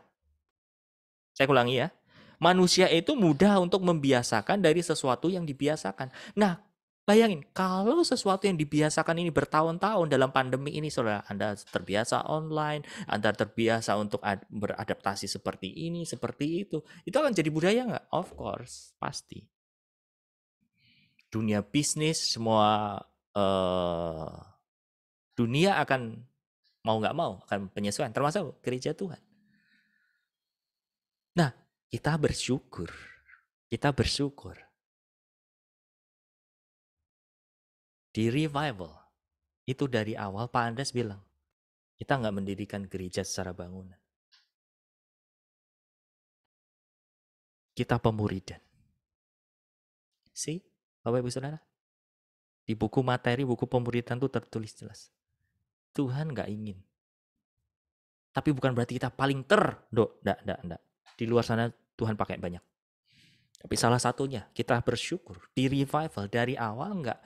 Saya ulangi ya, manusia itu mudah untuk membiasakan dari sesuatu yang dibiasakan. Nah, Bayangin, kalau sesuatu yang dibiasakan ini bertahun-tahun dalam pandemi ini, saudara, Anda terbiasa online, Anda terbiasa untuk beradaptasi seperti ini, seperti itu, itu akan jadi budaya nggak? Of course, pasti. Dunia bisnis, semua uh, dunia akan mau nggak mau akan penyesuaian, termasuk gereja Tuhan. Nah, kita bersyukur, kita bersyukur Di revival, itu dari awal Pak Andres bilang, kita nggak mendirikan gereja secara bangunan. Kita pemuridan. sih? Bapak Ibu Saudara, di buku materi, buku pemuridan itu tertulis jelas. Tuhan nggak ingin. Tapi bukan berarti kita paling ter, dok, ndak, ndak, ndak. Di luar sana Tuhan pakai banyak. Tapi salah satunya kita bersyukur di revival dari awal nggak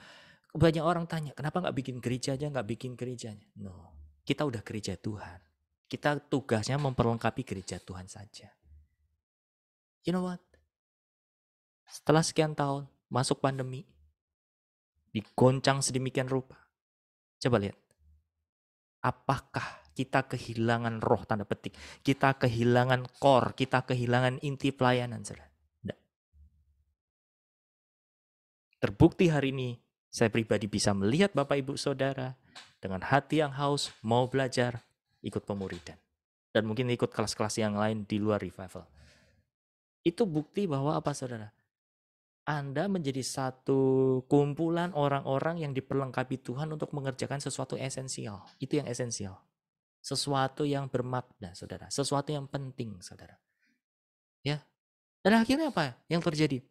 banyak orang tanya, kenapa nggak bikin gereja aja, nggak bikin gerejanya? No, kita udah gereja Tuhan. Kita tugasnya memperlengkapi gereja Tuhan saja. You know what? Setelah sekian tahun masuk pandemi, digoncang sedemikian rupa. Coba lihat. Apakah kita kehilangan roh tanda petik, kita kehilangan core, kita kehilangan inti pelayanan, saudara? Terbukti hari ini saya pribadi bisa melihat Bapak Ibu Saudara dengan hati yang haus, mau belajar, ikut pemuridan. Dan mungkin ikut kelas-kelas yang lain di luar revival. Itu bukti bahwa apa saudara? Anda menjadi satu kumpulan orang-orang yang diperlengkapi Tuhan untuk mengerjakan sesuatu esensial. Itu yang esensial. Sesuatu yang bermakna, saudara. Sesuatu yang penting, saudara. Ya. Dan akhirnya apa yang terjadi?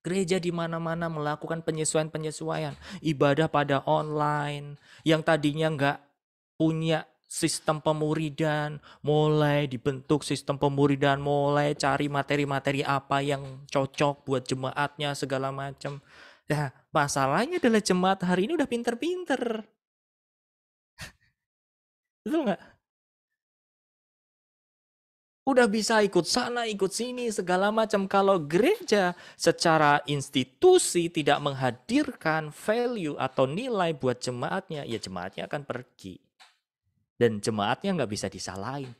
Gereja di mana-mana melakukan penyesuaian-penyesuaian. Ibadah pada online. Yang tadinya nggak punya sistem pemuridan. Mulai dibentuk sistem pemuridan. Mulai cari materi-materi apa yang cocok buat jemaatnya segala macam. Nah, ya, masalahnya adalah jemaat hari ini udah pinter-pinter. *laughs* Betul nggak? udah bisa ikut sana, ikut sini, segala macam. Kalau gereja secara institusi tidak menghadirkan value atau nilai buat jemaatnya, ya jemaatnya akan pergi. Dan jemaatnya nggak bisa disalahin.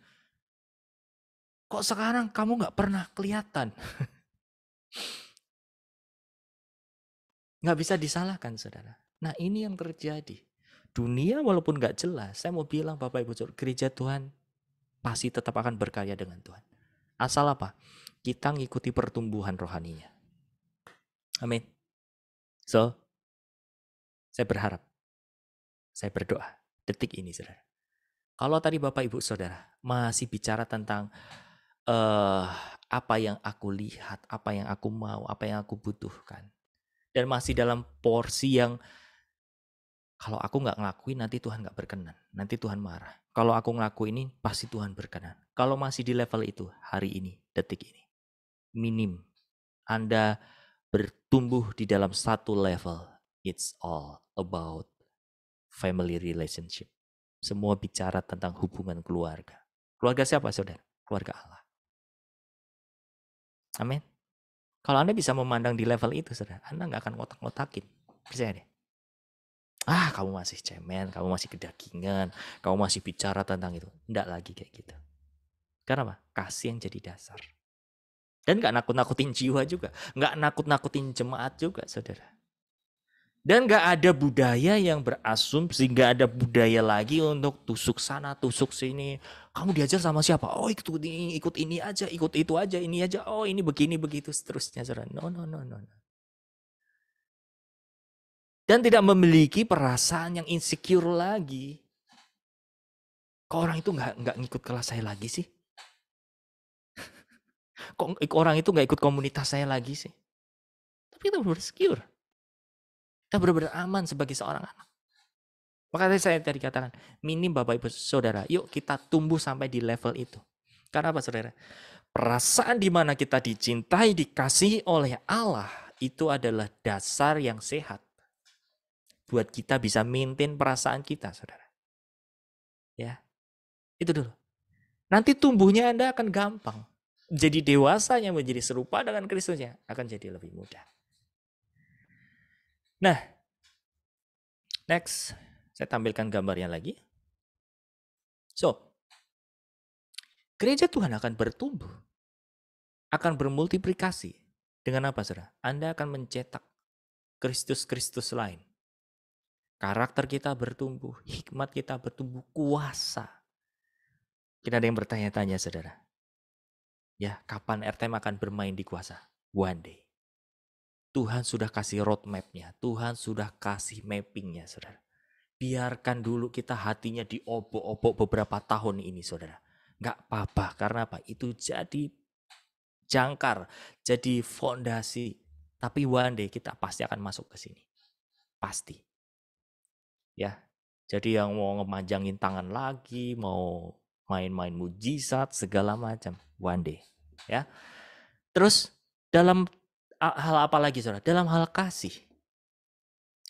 Kok sekarang kamu nggak pernah kelihatan? *laughs* nggak bisa disalahkan, saudara. Nah ini yang terjadi. Dunia walaupun nggak jelas, saya mau bilang Bapak Ibu gereja Tuhan pasti tetap akan berkarya dengan Tuhan. Asal apa? Kita ngikuti pertumbuhan rohaninya. Amin. So, saya berharap, saya berdoa detik ini, saudara. Kalau tadi Bapak Ibu Saudara masih bicara tentang uh, apa yang aku lihat, apa yang aku mau, apa yang aku butuhkan, dan masih dalam porsi yang kalau aku nggak ngelakuin nanti Tuhan nggak berkenan, nanti Tuhan marah. Kalau aku ngelakuin ini pasti Tuhan berkenan. Kalau masih di level itu hari ini, detik ini, minim. Anda bertumbuh di dalam satu level. It's all about family relationship. Semua bicara tentang hubungan keluarga. Keluarga siapa saudara? Keluarga Allah. Amin. Kalau Anda bisa memandang di level itu, saudara, Anda nggak akan ngotak-ngotakin. Percaya deh ah kamu masih cemen, kamu masih kedagingan, kamu masih bicara tentang itu. Enggak lagi kayak gitu. Karena apa? Kasih yang jadi dasar. Dan gak nakut-nakutin jiwa juga. Gak nakut-nakutin jemaat juga, saudara. Dan gak ada budaya yang berasumsi, nggak ada budaya lagi untuk tusuk sana, tusuk sini. Kamu diajar sama siapa? Oh ikut ini, ikut ini aja, ikut itu aja, ini aja. Oh ini begini, begitu, seterusnya. Saudara. No, no, no, no. no dan tidak memiliki perasaan yang insecure lagi. Kok orang itu nggak nggak ngikut kelas saya lagi sih? *laughs* Kok orang itu nggak ikut komunitas saya lagi sih? Tapi kita benar-benar secure. Kita benar-benar aman sebagai seorang anak. Makanya saya tadi katakan, minim Bapak Ibu Saudara, yuk kita tumbuh sampai di level itu. Karena apa Saudara? Perasaan di mana kita dicintai, dikasih oleh Allah, itu adalah dasar yang sehat buat kita bisa maintain perasaan kita, saudara. Ya, itu dulu. Nanti tumbuhnya Anda akan gampang. Jadi dewasanya menjadi serupa dengan Kristusnya akan jadi lebih mudah. Nah, next saya tampilkan gambarnya lagi. So, gereja Tuhan akan bertumbuh, akan bermultiplikasi dengan apa, saudara? Anda akan mencetak Kristus-Kristus lain karakter kita bertumbuh, hikmat kita bertumbuh, kuasa. Kita ada yang bertanya-tanya, saudara. Ya, kapan RTM akan bermain di kuasa? One day. Tuhan sudah kasih roadmapnya, Tuhan sudah kasih mappingnya, saudara. Biarkan dulu kita hatinya diobok-obok beberapa tahun ini, saudara. Gak apa-apa, karena apa? Itu jadi jangkar, jadi fondasi. Tapi one day kita pasti akan masuk ke sini. Pasti Ya. Jadi yang mau ngemanjangin tangan lagi, mau main-main mujizat segala macam one day, ya. Terus dalam hal apa lagi Saudara? Dalam hal kasih.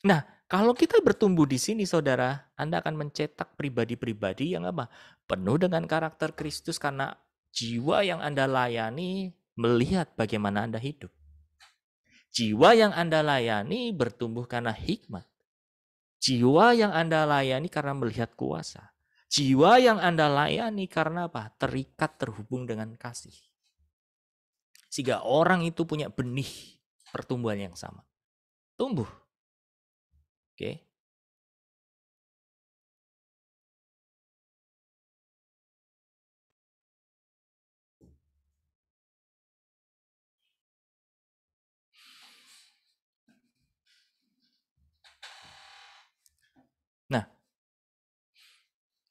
Nah, kalau kita bertumbuh di sini Saudara, Anda akan mencetak pribadi-pribadi yang apa? Penuh dengan karakter Kristus karena jiwa yang Anda layani melihat bagaimana Anda hidup. Jiwa yang Anda layani bertumbuh karena hikmat. Jiwa yang Anda layani karena melihat kuasa. Jiwa yang Anda layani karena apa? Terikat terhubung dengan kasih. Sehingga orang itu punya benih pertumbuhan yang sama. Tumbuh. Oke.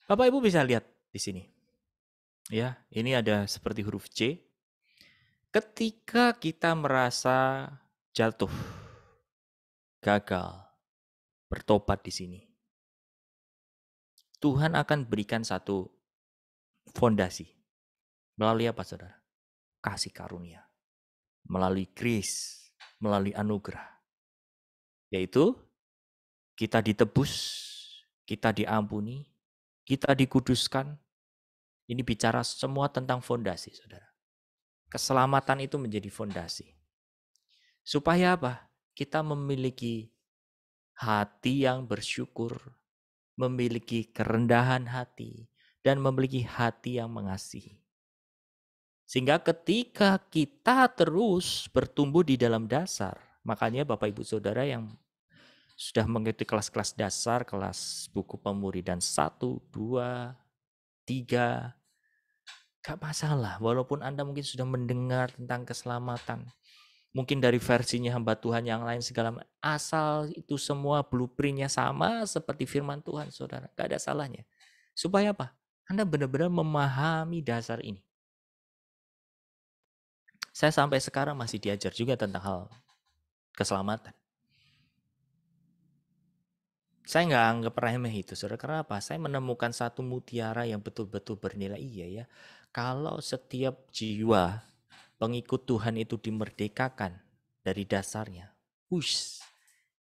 Bapak Ibu bisa lihat di sini. Ya, ini ada seperti huruf C. Ketika kita merasa jatuh, gagal, bertobat di sini. Tuhan akan berikan satu fondasi. Melalui apa saudara? Kasih karunia. Melalui grace, melalui anugerah. Yaitu kita ditebus, kita diampuni, kita dikuduskan. Ini bicara semua tentang fondasi, saudara. Keselamatan itu menjadi fondasi. Supaya apa? Kita memiliki hati yang bersyukur, memiliki kerendahan hati, dan memiliki hati yang mengasihi. Sehingga ketika kita terus bertumbuh di dalam dasar, makanya Bapak Ibu Saudara yang sudah mengikuti kelas-kelas dasar, kelas buku dan satu dua tiga Gak masalah, walaupun Anda mungkin sudah mendengar tentang keselamatan. Mungkin dari versinya hamba Tuhan yang lain segala Asal itu semua blueprintnya sama seperti firman Tuhan, saudara. Gak ada salahnya. Supaya apa? Anda benar-benar memahami dasar ini. Saya sampai sekarang masih diajar juga tentang hal keselamatan. Saya nggak anggap remeh itu, saudara. Karena apa? Saya menemukan satu mutiara yang betul-betul bernilai. Iya ya. Kalau setiap jiwa pengikut Tuhan itu dimerdekakan dari dasarnya, wush,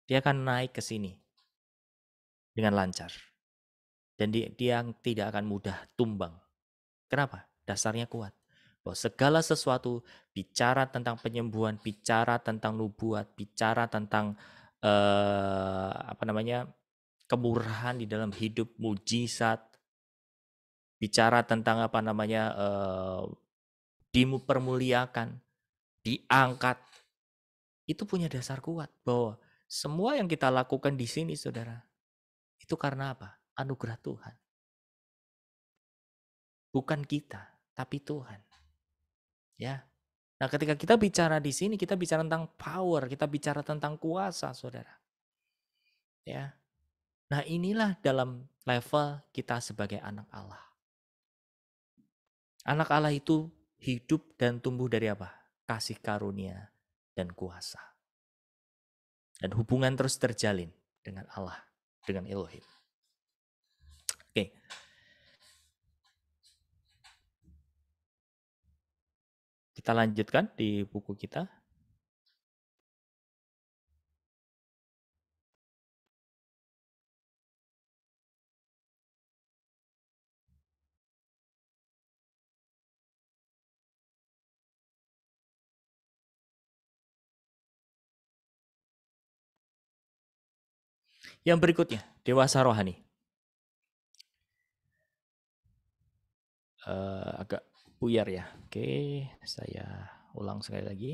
dia akan naik ke sini dengan lancar. Dan dia, dia tidak akan mudah tumbang. Kenapa? Dasarnya kuat bahwa segala sesuatu bicara tentang penyembuhan, bicara tentang nubuat, bicara tentang eh, apa namanya kemurahan di dalam hidup, mujizat, bicara tentang apa namanya uh, eh, dimu permuliakan, diangkat. Itu punya dasar kuat bahwa semua yang kita lakukan di sini Saudara itu karena apa? Anugerah Tuhan. Bukan kita, tapi Tuhan. Ya. Nah, ketika kita bicara di sini kita bicara tentang power, kita bicara tentang kuasa, Saudara. Ya. Nah, inilah dalam level kita sebagai anak Allah. Anak Allah itu hidup dan tumbuh dari apa? Kasih karunia dan kuasa. Dan hubungan terus terjalin dengan Allah, dengan Elohim. Oke. Kita lanjutkan di buku kita. Yang berikutnya, dewasa rohani. Uh, agak buyar ya. Oke, saya ulang sekali lagi.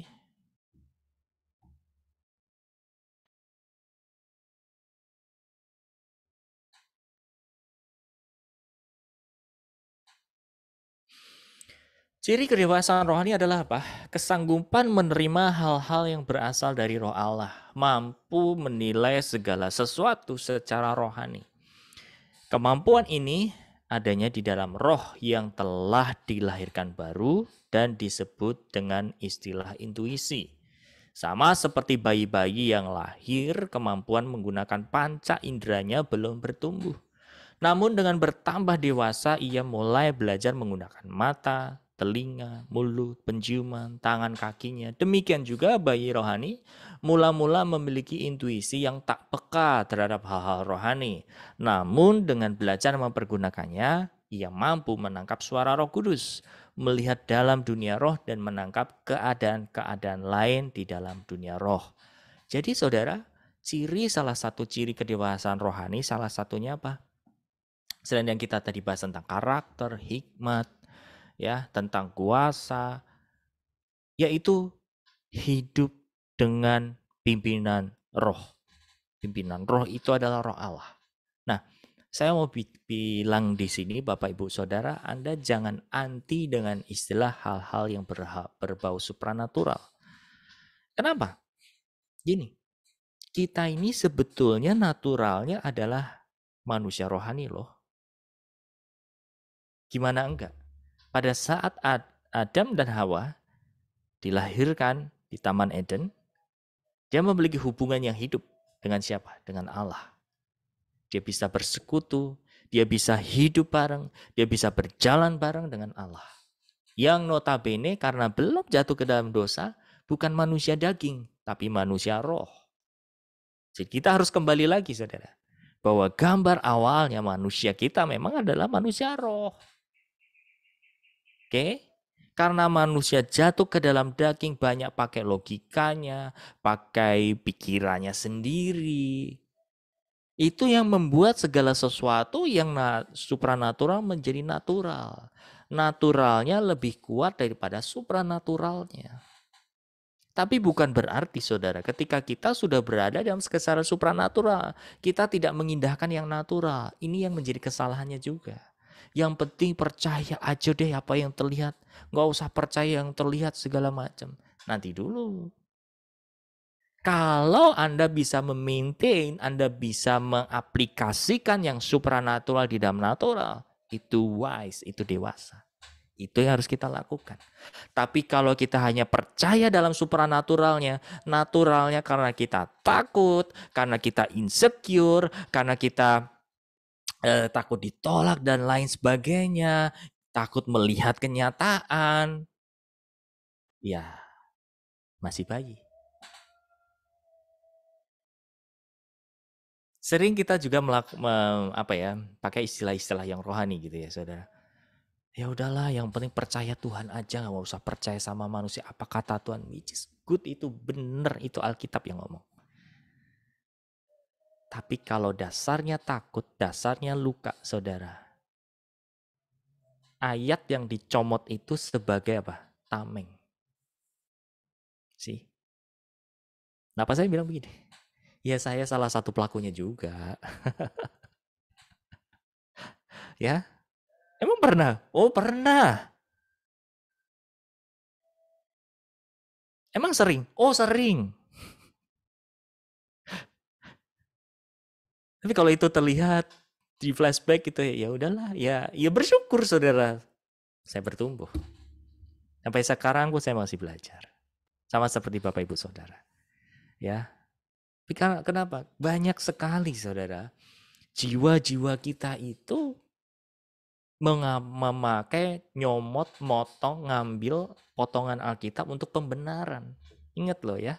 Ciri kedewasaan rohani adalah apa? Kesanggupan menerima hal-hal yang berasal dari roh Allah, mampu menilai segala sesuatu secara rohani. Kemampuan ini adanya di dalam roh yang telah dilahirkan baru dan disebut dengan istilah intuisi. Sama seperti bayi-bayi yang lahir, kemampuan menggunakan panca inderanya belum bertumbuh. Namun dengan bertambah dewasa, ia mulai belajar menggunakan mata, telinga, mulut, penciuman, tangan kakinya. Demikian juga bayi rohani mula-mula memiliki intuisi yang tak peka terhadap hal-hal rohani. Namun dengan belajar mempergunakannya, ia mampu menangkap suara Roh Kudus, melihat dalam dunia roh dan menangkap keadaan-keadaan lain di dalam dunia roh. Jadi saudara, ciri salah satu ciri kedewasaan rohani salah satunya apa? Selain yang kita tadi bahas tentang karakter, hikmat, ya tentang kuasa yaitu hidup dengan pimpinan roh. Pimpinan roh itu adalah roh Allah. Nah, saya mau bilang di sini Bapak Ibu Saudara, Anda jangan anti dengan istilah hal-hal yang berbau supranatural. Kenapa? Gini, kita ini sebetulnya naturalnya adalah manusia rohani loh. Gimana enggak? pada saat Adam dan Hawa dilahirkan di Taman Eden, dia memiliki hubungan yang hidup dengan siapa? Dengan Allah. Dia bisa bersekutu, dia bisa hidup bareng, dia bisa berjalan bareng dengan Allah. Yang notabene karena belum jatuh ke dalam dosa, bukan manusia daging, tapi manusia roh. Jadi kita harus kembali lagi saudara, bahwa gambar awalnya manusia kita memang adalah manusia roh. Oke? Karena manusia jatuh ke dalam daging banyak pakai logikanya, pakai pikirannya sendiri. Itu yang membuat segala sesuatu yang supranatural menjadi natural. Naturalnya lebih kuat daripada supranaturalnya. Tapi bukan berarti saudara, ketika kita sudah berada dalam kesesaran supranatural, kita tidak mengindahkan yang natural. Ini yang menjadi kesalahannya juga. Yang penting percaya aja deh apa yang terlihat. Nggak usah percaya yang terlihat segala macam. Nanti dulu. Kalau Anda bisa memaintain, Anda bisa mengaplikasikan yang supranatural di dalam natural, itu wise, itu dewasa. Itu yang harus kita lakukan. Tapi kalau kita hanya percaya dalam supranaturalnya, naturalnya karena kita takut, karena kita insecure, karena kita eh, takut ditolak dan lain sebagainya, takut melihat kenyataan. Ya, masih bayi. Sering kita juga melak, me, apa ya, pakai istilah-istilah yang rohani gitu ya, Saudara. Ya udahlah, yang penting percaya Tuhan aja, nggak usah percaya sama manusia. Apa kata Tuhan? Which is good itu benar itu Alkitab yang ngomong. Tapi kalau dasarnya takut, dasarnya luka, saudara. Ayat yang dicomot itu sebagai apa? Tameng. Sih. Kenapa saya bilang begini? Ya saya salah satu pelakunya juga. *laughs* ya. Emang pernah? Oh pernah. Emang sering? Oh sering. Tapi kalau itu terlihat di flashback gitu ya udahlah ya ya bersyukur saudara saya bertumbuh sampai sekarang pun saya masih belajar sama seperti bapak ibu saudara ya tapi kenapa banyak sekali saudara jiwa-jiwa kita itu memakai nyomot motong ngambil potongan Alkitab untuk pembenaran ingat loh ya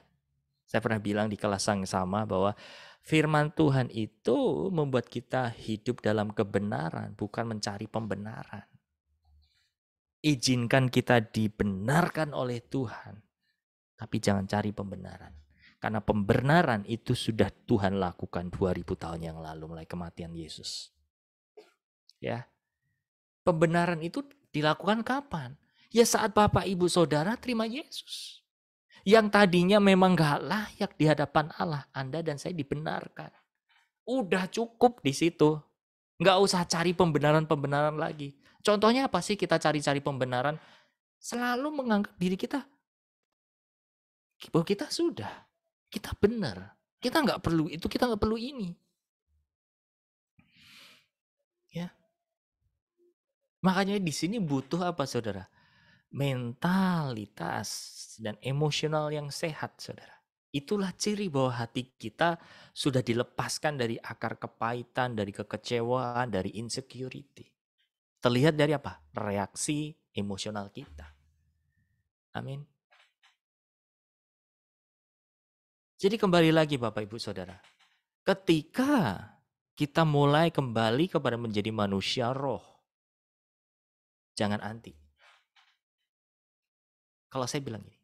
saya pernah bilang di kelas yang sama bahwa Firman Tuhan itu membuat kita hidup dalam kebenaran, bukan mencari pembenaran. Izinkan kita dibenarkan oleh Tuhan, tapi jangan cari pembenaran. Karena pembenaran itu sudah Tuhan lakukan 2000 tahun yang lalu mulai kematian Yesus. Ya. Pembenaran itu dilakukan kapan? Ya saat Bapak Ibu Saudara terima Yesus yang tadinya memang gak layak di hadapan Allah, Anda dan saya dibenarkan. Udah cukup di situ. Gak usah cari pembenaran-pembenaran lagi. Contohnya apa sih kita cari-cari pembenaran? Selalu menganggap diri kita bahwa kita sudah, kita benar, kita nggak perlu itu, kita nggak perlu ini. Ya. makanya di sini butuh apa, saudara? mentalitas dan emosional yang sehat, saudara. Itulah ciri bahwa hati kita sudah dilepaskan dari akar kepahitan, dari kekecewaan, dari insecurity. Terlihat dari apa? Reaksi emosional kita. Amin. Jadi kembali lagi Bapak Ibu Saudara. Ketika kita mulai kembali kepada menjadi manusia roh. Jangan anti. Kalau saya bilang ini,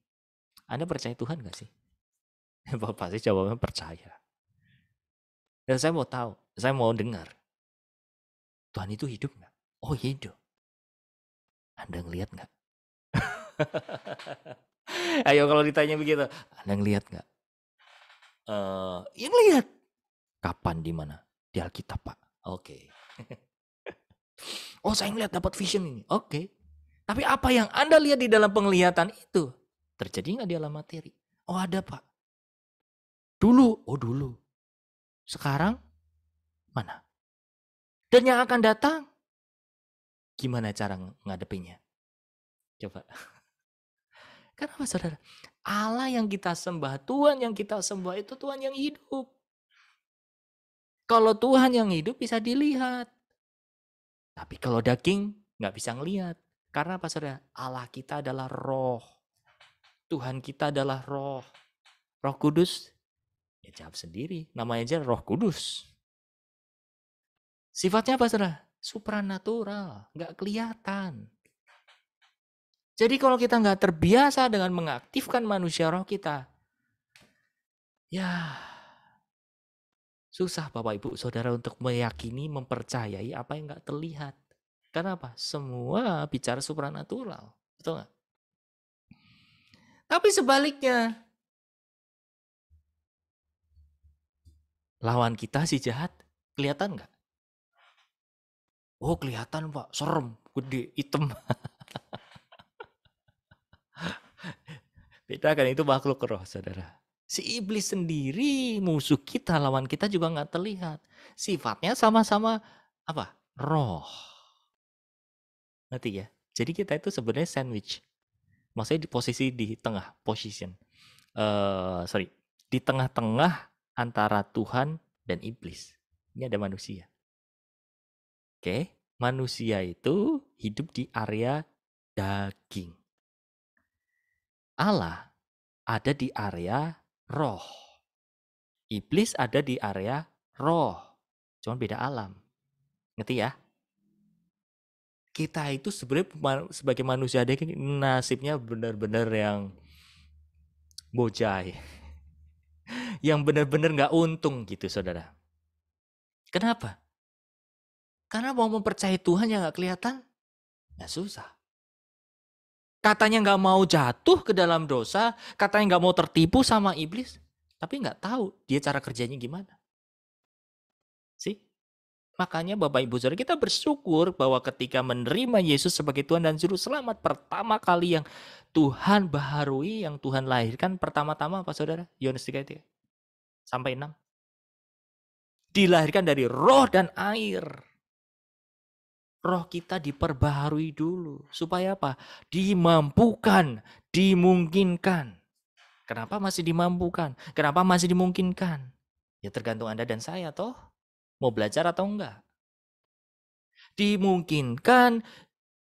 Anda percaya Tuhan gak sih? *laughs* Bapak pasti jawabnya percaya. Dan saya mau tahu, saya mau dengar. Tuhan itu hidup nggak? Oh hidup. Anda ngelihat nggak? *laughs* Ayo kalau ditanya begitu, Anda ngelihat nggak? Uh, eh, yang lihat Kapan di mana? Di Alkitab Pak. Oke. Okay. *laughs* oh saya ngelihat dapat vision ini. Oke. Okay. Tapi apa yang Anda lihat di dalam penglihatan itu? Terjadi nggak di alam materi? Oh ada Pak. Dulu, oh dulu. Sekarang mana? Dan yang akan datang, gimana cara ngadepinya? Coba. *laughs* Karena apa saudara? Allah yang kita sembah, Tuhan yang kita sembah itu Tuhan yang hidup. Kalau Tuhan yang hidup bisa dilihat. Tapi kalau daging nggak bisa ngelihat. Karena apa saudara? Allah kita adalah roh. Tuhan kita adalah roh. Roh kudus? Ya jawab sendiri. Namanya aja roh kudus. Sifatnya apa saudara? Supranatural. Nggak kelihatan. Jadi kalau kita nggak terbiasa dengan mengaktifkan manusia roh kita, ya susah Bapak Ibu Saudara untuk meyakini, mempercayai apa yang nggak terlihat. Karena apa? Semua bicara supranatural. Betul nggak? Tapi sebaliknya, lawan kita si jahat kelihatan nggak? Oh kelihatan pak, serem, gede, hitam. Beda kan itu makhluk roh saudara. Si iblis sendiri musuh kita lawan kita juga nggak terlihat. Sifatnya sama-sama apa? Roh. Ngerti ya? Jadi kita itu sebenarnya sandwich. Maksudnya di posisi di tengah, position. Uh, sorry, di tengah-tengah antara Tuhan dan iblis. Ini ada manusia. Oke, okay? manusia itu hidup di area daging. Allah ada di area roh. Iblis ada di area roh. Cuma beda alam. Ngerti ya? kita itu sebenarnya sebagai manusia deh nasibnya benar-benar yang bocah *laughs* yang benar-benar nggak untung gitu saudara kenapa karena mau mempercayai Tuhan yang nggak kelihatan ya susah katanya nggak mau jatuh ke dalam dosa katanya nggak mau tertipu sama iblis tapi nggak tahu dia cara kerjanya gimana sih Makanya Bapak Ibu Saudara kita bersyukur bahwa ketika menerima Yesus sebagai Tuhan dan Juru Selamat pertama kali yang Tuhan baharui, yang Tuhan lahirkan pertama-tama apa Saudara? Yohanes 3 sampai 6. Dilahirkan dari roh dan air. Roh kita diperbaharui dulu. Supaya apa? Dimampukan, dimungkinkan. Kenapa masih dimampukan? Kenapa masih dimungkinkan? Ya tergantung Anda dan saya toh mau belajar atau enggak. Dimungkinkan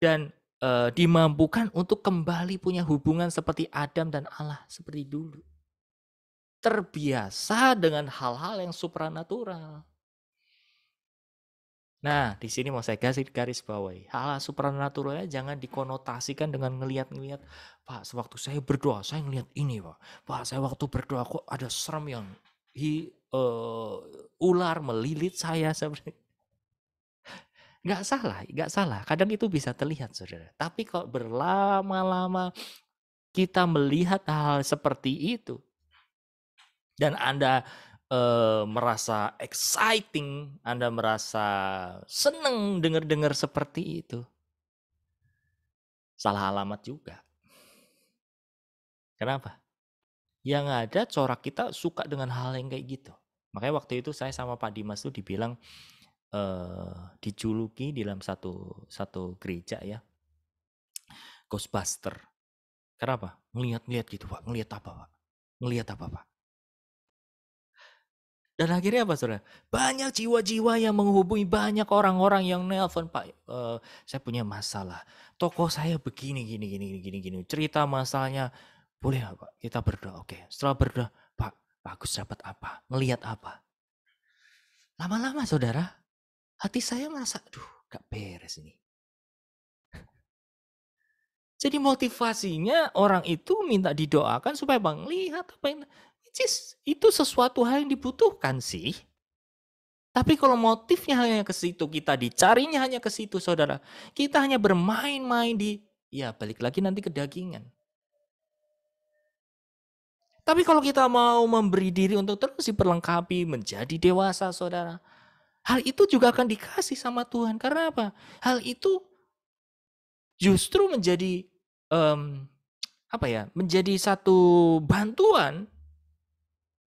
dan e, dimampukan untuk kembali punya hubungan seperti Adam dan Allah seperti dulu. Terbiasa dengan hal-hal yang supranatural. Nah, di sini mau saya kasih garis bawahi. Hal, -hal supranaturalnya jangan dikonotasikan dengan ngelihat-ngelihat, Pak, sewaktu saya berdoa, saya ngelihat ini, Pak. Pak, saya waktu berdoa kok ada serem yang hi, uh, eh, ular melilit saya sebenarnya. Nggak salah, nggak salah. Kadang itu bisa terlihat, saudara. Tapi kalau berlama-lama kita melihat hal seperti itu, dan Anda e, merasa exciting, Anda merasa seneng dengar-dengar seperti itu, salah alamat juga. Kenapa? Yang ada corak kita suka dengan hal yang kayak gitu. Makanya waktu itu saya sama Pak Dimas tuh dibilang eh, dijuluki dalam satu satu gereja ya. Ghostbuster. Kenapa? Ngelihat-ngelihat gitu, Pak. Ngelihat apa, Pak? Ngelihat apa, Pak? Dan akhirnya apa saudara? Banyak jiwa-jiwa yang menghubungi banyak orang-orang yang nelpon Pak. Uh, saya punya masalah. Toko saya begini, gini, gini, gini, gini. Cerita masalahnya boleh nggak Pak? Kita berdoa. Oke. Setelah berdoa, Pak, bagus dapat apa? Melihat apa? Lama-lama saudara, hati saya merasa, duh gak beres ini. *laughs* Jadi motivasinya orang itu minta didoakan supaya bang lihat apa yang itu sesuatu hal yang dibutuhkan sih. Tapi kalau motifnya hanya ke situ, kita dicarinya hanya ke situ, saudara. Kita hanya bermain-main di, ya balik lagi nanti ke dagingan. Tapi kalau kita mau memberi diri untuk terus diperlengkapi menjadi dewasa, saudara, hal itu juga akan dikasih sama Tuhan. Karena apa? Hal itu justru menjadi um, apa ya? Menjadi satu bantuan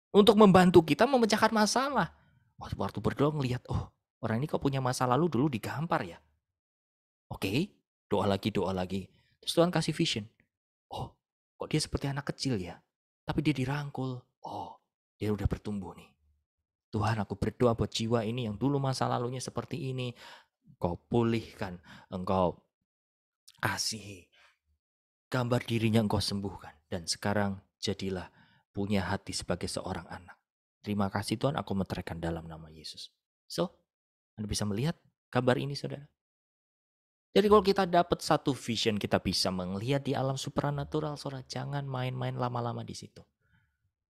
untuk membantu kita memecahkan masalah. Waktu, waktu berdoa ngelihat, oh orang ini kok punya masa lalu dulu digampar ya. Oke, okay, doa lagi, doa lagi. Terus Tuhan kasih vision. Oh, kok dia seperti anak kecil ya? tapi dia dirangkul. Oh, dia udah bertumbuh nih. Tuhan aku berdoa buat jiwa ini yang dulu masa lalunya seperti ini. Engkau pulihkan, engkau kasihi. Gambar dirinya engkau sembuhkan. Dan sekarang jadilah punya hati sebagai seorang anak. Terima kasih Tuhan aku meteraikan dalam nama Yesus. So, Anda bisa melihat gambar ini saudara. Jadi kalau kita dapat satu vision kita bisa melihat di alam supranatural, saudara jangan main-main lama-lama di situ.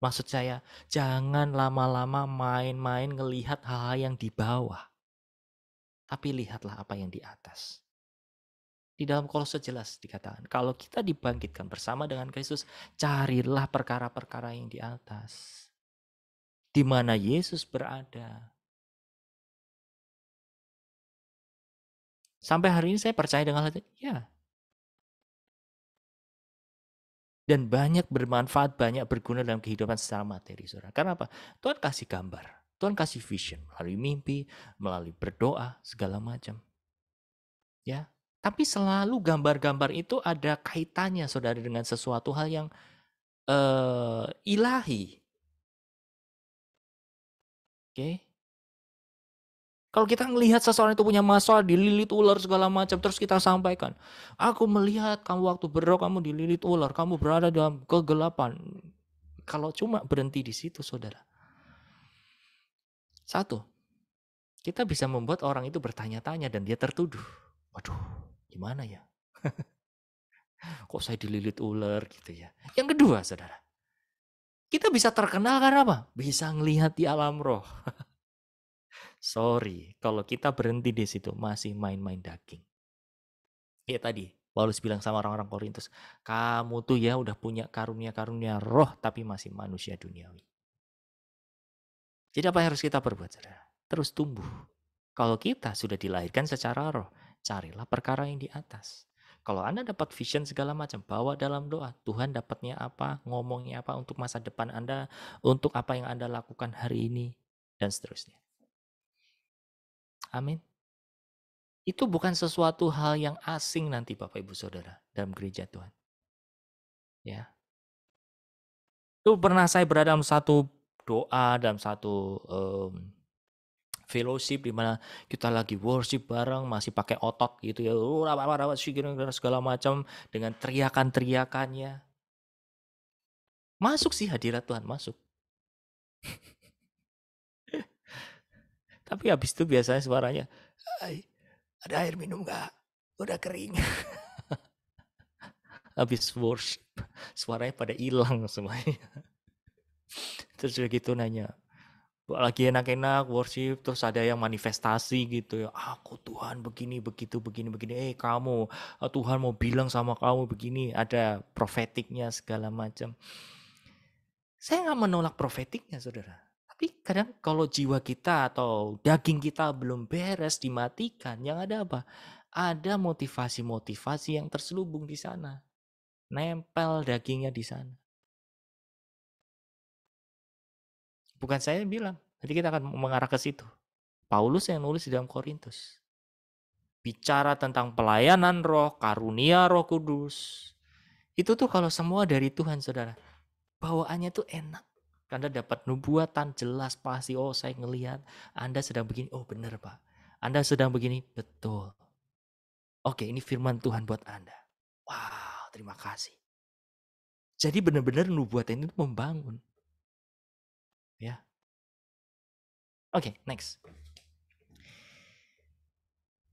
Maksud saya, jangan lama-lama main-main ngelihat hal-hal yang di bawah. Tapi lihatlah apa yang di atas. Di dalam kolose jelas dikatakan, kalau kita dibangkitkan bersama dengan Kristus, carilah perkara-perkara yang di atas. Di mana Yesus berada, Sampai hari ini saya percaya dengan hal Ya. Dan banyak bermanfaat, banyak berguna dalam kehidupan secara materi, saudara. Karena apa? Tuhan kasih gambar, Tuhan kasih vision melalui mimpi, melalui berdoa, segala macam. Ya, tapi selalu gambar-gambar itu ada kaitannya, saudara, dengan sesuatu hal yang uh, ilahi. Oke, okay? Kalau kita melihat seseorang itu punya masalah, dililit ular segala macam, terus kita sampaikan, aku melihat kamu waktu berdoa kamu dililit ular, kamu berada dalam kegelapan. Kalau cuma berhenti di situ, saudara. Satu, kita bisa membuat orang itu bertanya-tanya dan dia tertuduh. Waduh, gimana ya? *laughs* Kok saya dililit ular gitu ya? Yang kedua, saudara, kita bisa terkenal karena apa? Bisa melihat di alam roh. *laughs* Sorry, kalau kita berhenti di situ masih main-main daging. Ya tadi, Paulus bilang sama orang-orang Korintus, kamu tuh ya udah punya karunia-karunia roh tapi masih manusia duniawi. Jadi apa yang harus kita perbuat, saudara? Terus tumbuh. Kalau kita sudah dilahirkan secara roh, carilah perkara yang di atas. Kalau Anda dapat vision segala macam, bawa dalam doa. Tuhan dapatnya apa, ngomongnya apa untuk masa depan Anda, untuk apa yang Anda lakukan hari ini, dan seterusnya. Amin. Itu bukan sesuatu hal yang asing nanti Bapak Ibu Saudara dalam gereja Tuhan. Ya. Itu pernah saya berada dalam satu doa, dalam satu um, fellowship di mana kita lagi worship bareng masih pakai otot gitu ya oh, rawat rawat segala macam dengan teriakan-teriakannya masuk sih hadirat Tuhan masuk *laughs* Tapi habis itu biasanya suaranya, ada air minum nggak? Udah kering. *laughs* habis worship, suaranya pada hilang semuanya. *laughs* Terus udah gitu nanya, lagi enak-enak worship terus ada yang manifestasi gitu ya aku Tuhan begini begitu begini begini eh kamu eh, Tuhan mau bilang sama kamu begini ada profetiknya segala macam saya nggak menolak profetiknya saudara tapi kadang kalau jiwa kita atau daging kita belum beres dimatikan, yang ada apa? Ada motivasi-motivasi yang terselubung di sana. Nempel dagingnya di sana. Bukan saya yang bilang, nanti kita akan mengarah ke situ. Paulus yang nulis di dalam Korintus. Bicara tentang pelayanan roh, karunia roh kudus. Itu tuh kalau semua dari Tuhan saudara. Bawaannya tuh enak anda dapat nubuatan jelas pasti. Oh, saya ngelihat Anda sedang begini. Oh, benar, Pak. Anda sedang begini. Betul. Oke, ini firman Tuhan buat Anda. Wow, terima kasih. Jadi benar-benar nubuatan ini membangun. Ya. Oke, next.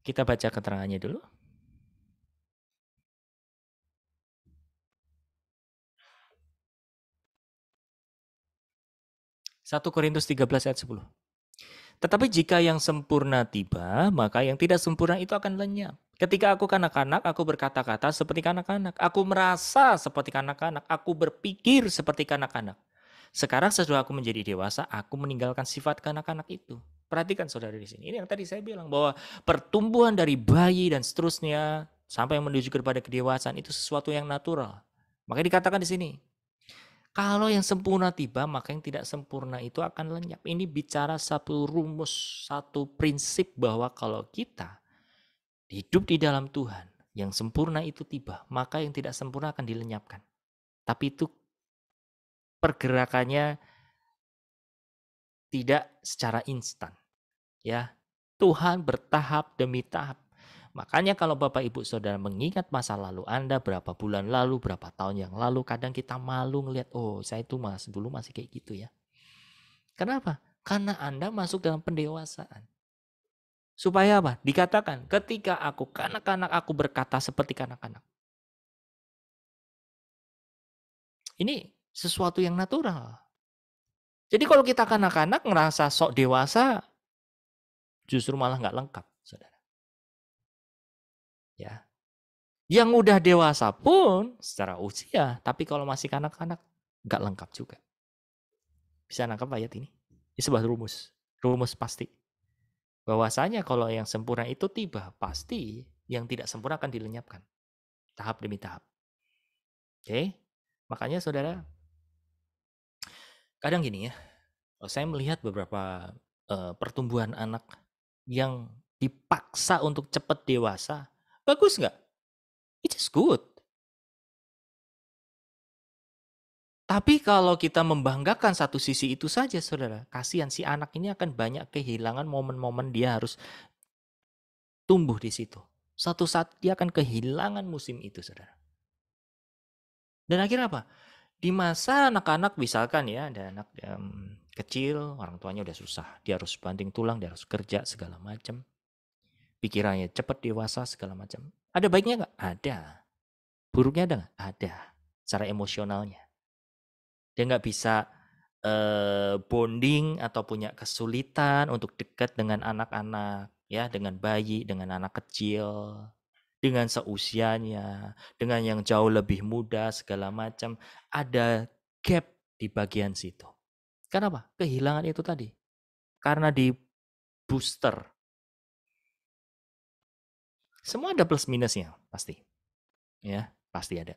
Kita baca keterangannya dulu. 1 Korintus 13 ayat 10. Tetapi jika yang sempurna tiba, maka yang tidak sempurna itu akan lenyap. Ketika aku kanak-kanak, aku berkata-kata seperti kanak-kanak. Aku merasa seperti kanak-kanak. Aku berpikir seperti kanak-kanak. Sekarang sesudah aku menjadi dewasa, aku meninggalkan sifat kanak-kanak itu. Perhatikan saudara di sini. Ini yang tadi saya bilang bahwa pertumbuhan dari bayi dan seterusnya sampai menuju kepada kedewasaan itu sesuatu yang natural. Maka dikatakan di sini, kalau yang sempurna tiba, maka yang tidak sempurna itu akan lenyap. Ini bicara satu rumus, satu prinsip bahwa kalau kita hidup di dalam Tuhan, yang sempurna itu tiba, maka yang tidak sempurna akan dilenyapkan. Tapi itu pergerakannya tidak secara instan. Ya, Tuhan bertahap demi tahap Makanya kalau Bapak Ibu Saudara mengingat masa lalu Anda berapa bulan lalu, berapa tahun yang lalu, kadang kita malu ngelihat, oh saya itu mas dulu masih kayak gitu ya. Kenapa? Karena Anda masuk dalam pendewasaan. Supaya apa? Dikatakan ketika aku kanak-kanak aku berkata seperti kanak-kanak. Ini sesuatu yang natural. Jadi kalau kita kanak-kanak merasa sok dewasa, justru malah nggak lengkap. Ya. Yang udah dewasa pun secara usia, tapi kalau masih kanak-kanak nggak lengkap juga. Bisa nangkap ayat ini? Ini sebuah rumus, rumus pasti. Bahwasanya kalau yang sempurna itu tiba, pasti yang tidak sempurna akan dilenyapkan. Tahap demi tahap. Oke? Makanya saudara, kadang gini ya, saya melihat beberapa uh, pertumbuhan anak yang dipaksa untuk cepat dewasa Bagus nggak? It is good. Tapi kalau kita membanggakan satu sisi itu saja, saudara, kasihan si anak ini akan banyak kehilangan momen-momen dia harus tumbuh di situ. Satu saat dia akan kehilangan musim itu, saudara. Dan akhirnya apa? Di masa anak-anak misalkan ya, ada anak um, kecil, orang tuanya udah susah, dia harus banting tulang, dia harus kerja segala macam pikirannya, cepat dewasa segala macam. Ada baiknya nggak? Ada. Buruknya ada nggak? Ada. cara emosionalnya. Dia nggak bisa eh, bonding atau punya kesulitan untuk dekat dengan anak-anak, ya, dengan bayi, dengan anak kecil, dengan seusianya, dengan yang jauh lebih muda segala macam. Ada gap di bagian situ. Kenapa? Kehilangan itu tadi. Karena di booster semua ada plus minusnya, pasti. Ya, pasti ada.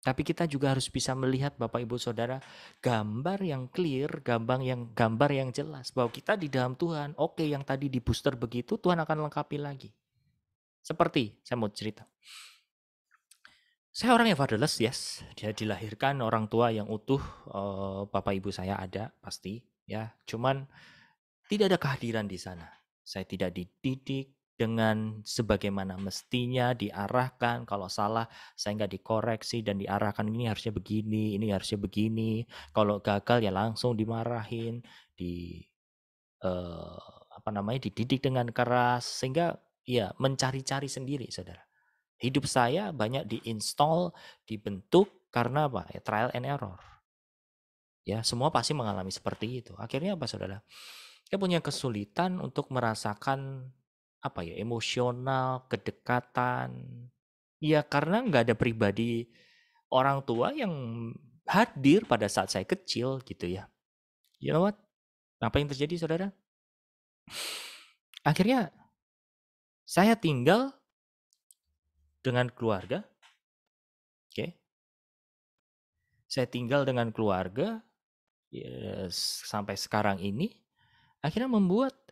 Tapi kita juga harus bisa melihat Bapak Ibu Saudara gambar yang clear, gambar yang gambar yang jelas bahwa kita di dalam Tuhan. Oke, yang tadi di booster begitu Tuhan akan lengkapi lagi. Seperti saya mau cerita. Saya orang yang fatherless, yes. Dia dilahirkan orang tua yang utuh, eh, Bapak Ibu saya ada pasti, ya. Cuman tidak ada kehadiran di sana. Saya tidak dididik, dengan sebagaimana mestinya diarahkan kalau salah saya nggak dikoreksi dan diarahkan ini harusnya begini ini harusnya begini kalau gagal ya langsung dimarahin di eh, apa namanya dididik dengan keras sehingga ya mencari-cari sendiri saudara hidup saya banyak diinstall dibentuk karena apa ya, trial and error ya semua pasti mengalami seperti itu akhirnya apa saudara saya punya kesulitan untuk merasakan apa ya emosional kedekatan ya karena nggak ada pribadi orang tua yang hadir pada saat saya kecil gitu ya you know what apa yang terjadi saudara akhirnya saya tinggal dengan keluarga oke okay. saya tinggal dengan keluarga yes, sampai sekarang ini akhirnya membuat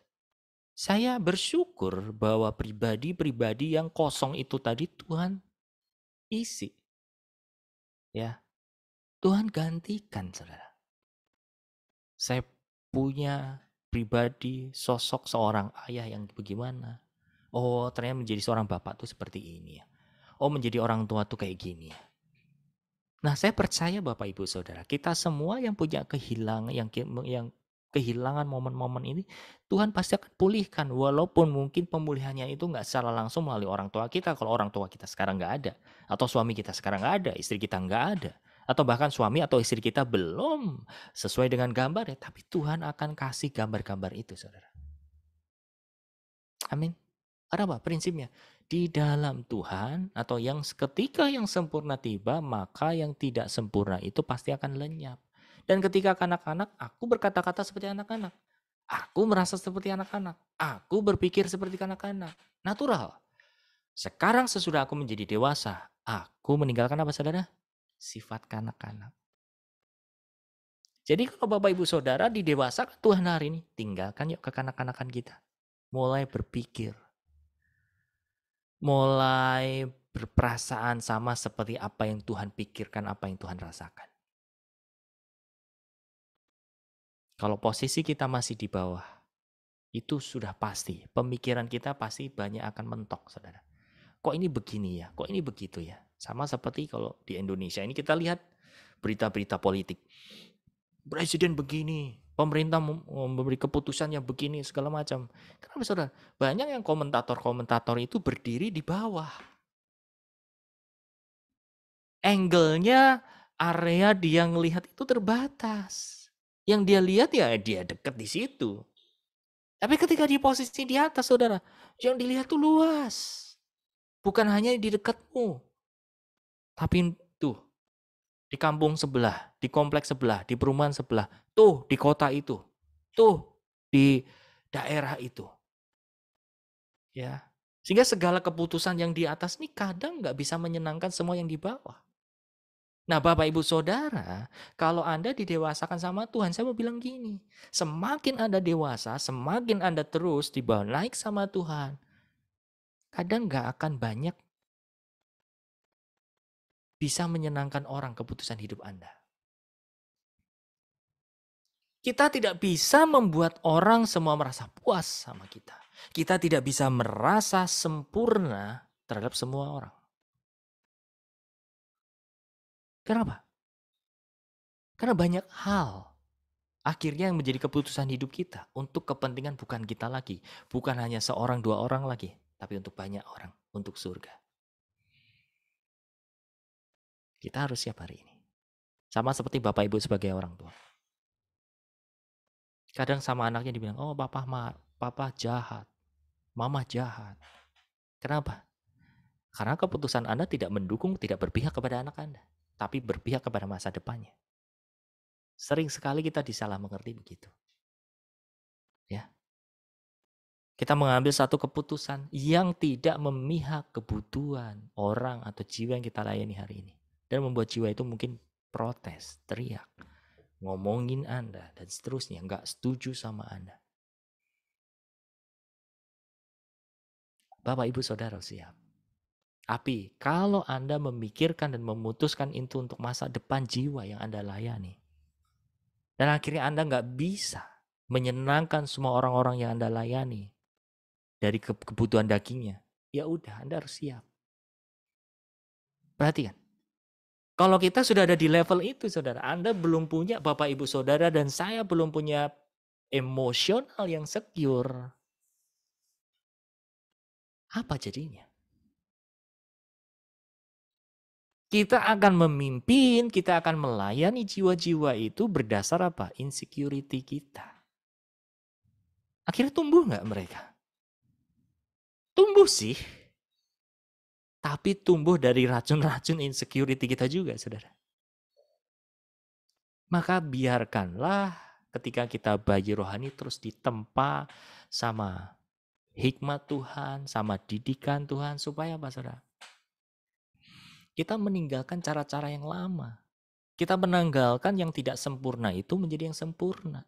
saya bersyukur bahwa pribadi-pribadi yang kosong itu tadi Tuhan isi. Ya. Tuhan gantikan Saudara. Saya punya pribadi sosok seorang ayah yang bagaimana? Oh, ternyata menjadi seorang bapak tuh seperti ini ya. Oh, menjadi orang tua tuh kayak gini ya. Nah, saya percaya Bapak Ibu Saudara, kita semua yang punya kehilangan yang yang kehilangan momen-momen ini, Tuhan pasti akan pulihkan. Walaupun mungkin pemulihannya itu nggak secara langsung melalui orang tua kita. Kalau orang tua kita sekarang nggak ada, atau suami kita sekarang nggak ada, istri kita nggak ada, atau bahkan suami atau istri kita belum sesuai dengan gambar ya. Tapi Tuhan akan kasih gambar-gambar itu, saudara. Amin. Ada apa prinsipnya? Di dalam Tuhan atau yang ketika yang sempurna tiba, maka yang tidak sempurna itu pasti akan lenyap. Dan ketika kanak-kanak, aku berkata-kata seperti anak-anak. Aku merasa seperti anak-anak. Aku berpikir seperti kanak-kanak. Natural. Sekarang sesudah aku menjadi dewasa, aku meninggalkan apa saudara? Sifat kanak-kanak. Jadi kalau Bapak Ibu Saudara di dewasa Tuhan hari ini, tinggalkan yuk ke kanak kanakan kita. Mulai berpikir. Mulai berperasaan sama seperti apa yang Tuhan pikirkan, apa yang Tuhan rasakan. Kalau posisi kita masih di bawah, itu sudah pasti. Pemikiran kita pasti banyak akan mentok, saudara. Kok ini begini ya? Kok ini begitu ya? Sama seperti kalau di Indonesia ini kita lihat berita-berita politik. Presiden begini, pemerintah memberi keputusan yang begini, segala macam. Kenapa saudara? Banyak yang komentator-komentator itu berdiri di bawah. Angle-nya area dia ngelihat itu terbatas yang dia lihat ya dia dekat di situ. Tapi ketika di posisi di atas, saudara, yang dilihat tuh luas. Bukan hanya di dekatmu. Tapi tuh, di kampung sebelah, di kompleks sebelah, di perumahan sebelah, tuh di kota itu, tuh di daerah itu. Ya, sehingga segala keputusan yang di atas ini kadang nggak bisa menyenangkan semua yang di bawah. Nah, Bapak Ibu Saudara, kalau Anda didewasakan sama Tuhan, saya mau bilang gini, semakin Anda dewasa, semakin Anda terus dibawa naik sama Tuhan, kadang nggak akan banyak bisa menyenangkan orang keputusan hidup Anda. Kita tidak bisa membuat orang semua merasa puas sama kita. Kita tidak bisa merasa sempurna terhadap semua orang. Kenapa? Karena banyak hal akhirnya yang menjadi keputusan hidup kita untuk kepentingan bukan kita lagi, bukan hanya seorang dua orang lagi, tapi untuk banyak orang, untuk surga. Kita harus siap hari ini. Sama seperti Bapak Ibu sebagai orang tua. Kadang sama anaknya dibilang, oh papa, ma papa jahat, mama jahat. Kenapa? Karena keputusan Anda tidak mendukung, tidak berpihak kepada anak Anda tapi berpihak kepada masa depannya. Sering sekali kita disalah mengerti begitu. Ya. Kita mengambil satu keputusan yang tidak memihak kebutuhan orang atau jiwa yang kita layani hari ini. Dan membuat jiwa itu mungkin protes, teriak, ngomongin Anda, dan seterusnya. Nggak setuju sama Anda. Bapak, Ibu, Saudara siap api. Kalau Anda memikirkan dan memutuskan itu untuk masa depan jiwa yang Anda layani. Dan akhirnya Anda nggak bisa menyenangkan semua orang-orang yang Anda layani dari kebutuhan dagingnya. Ya udah, Anda harus siap. Perhatikan. Kalau kita sudah ada di level itu, saudara, Anda belum punya bapak, ibu, saudara, dan saya belum punya emosional yang secure. Apa jadinya? Kita akan memimpin, kita akan melayani jiwa-jiwa itu berdasar apa? Insecurity kita. Akhirnya tumbuh nggak mereka? Tumbuh sih. Tapi tumbuh dari racun-racun insecurity kita juga, saudara. Maka biarkanlah ketika kita bayi rohani terus ditempa sama hikmat Tuhan, sama didikan Tuhan, supaya apa saudara? kita meninggalkan cara-cara yang lama. Kita menanggalkan yang tidak sempurna itu menjadi yang sempurna.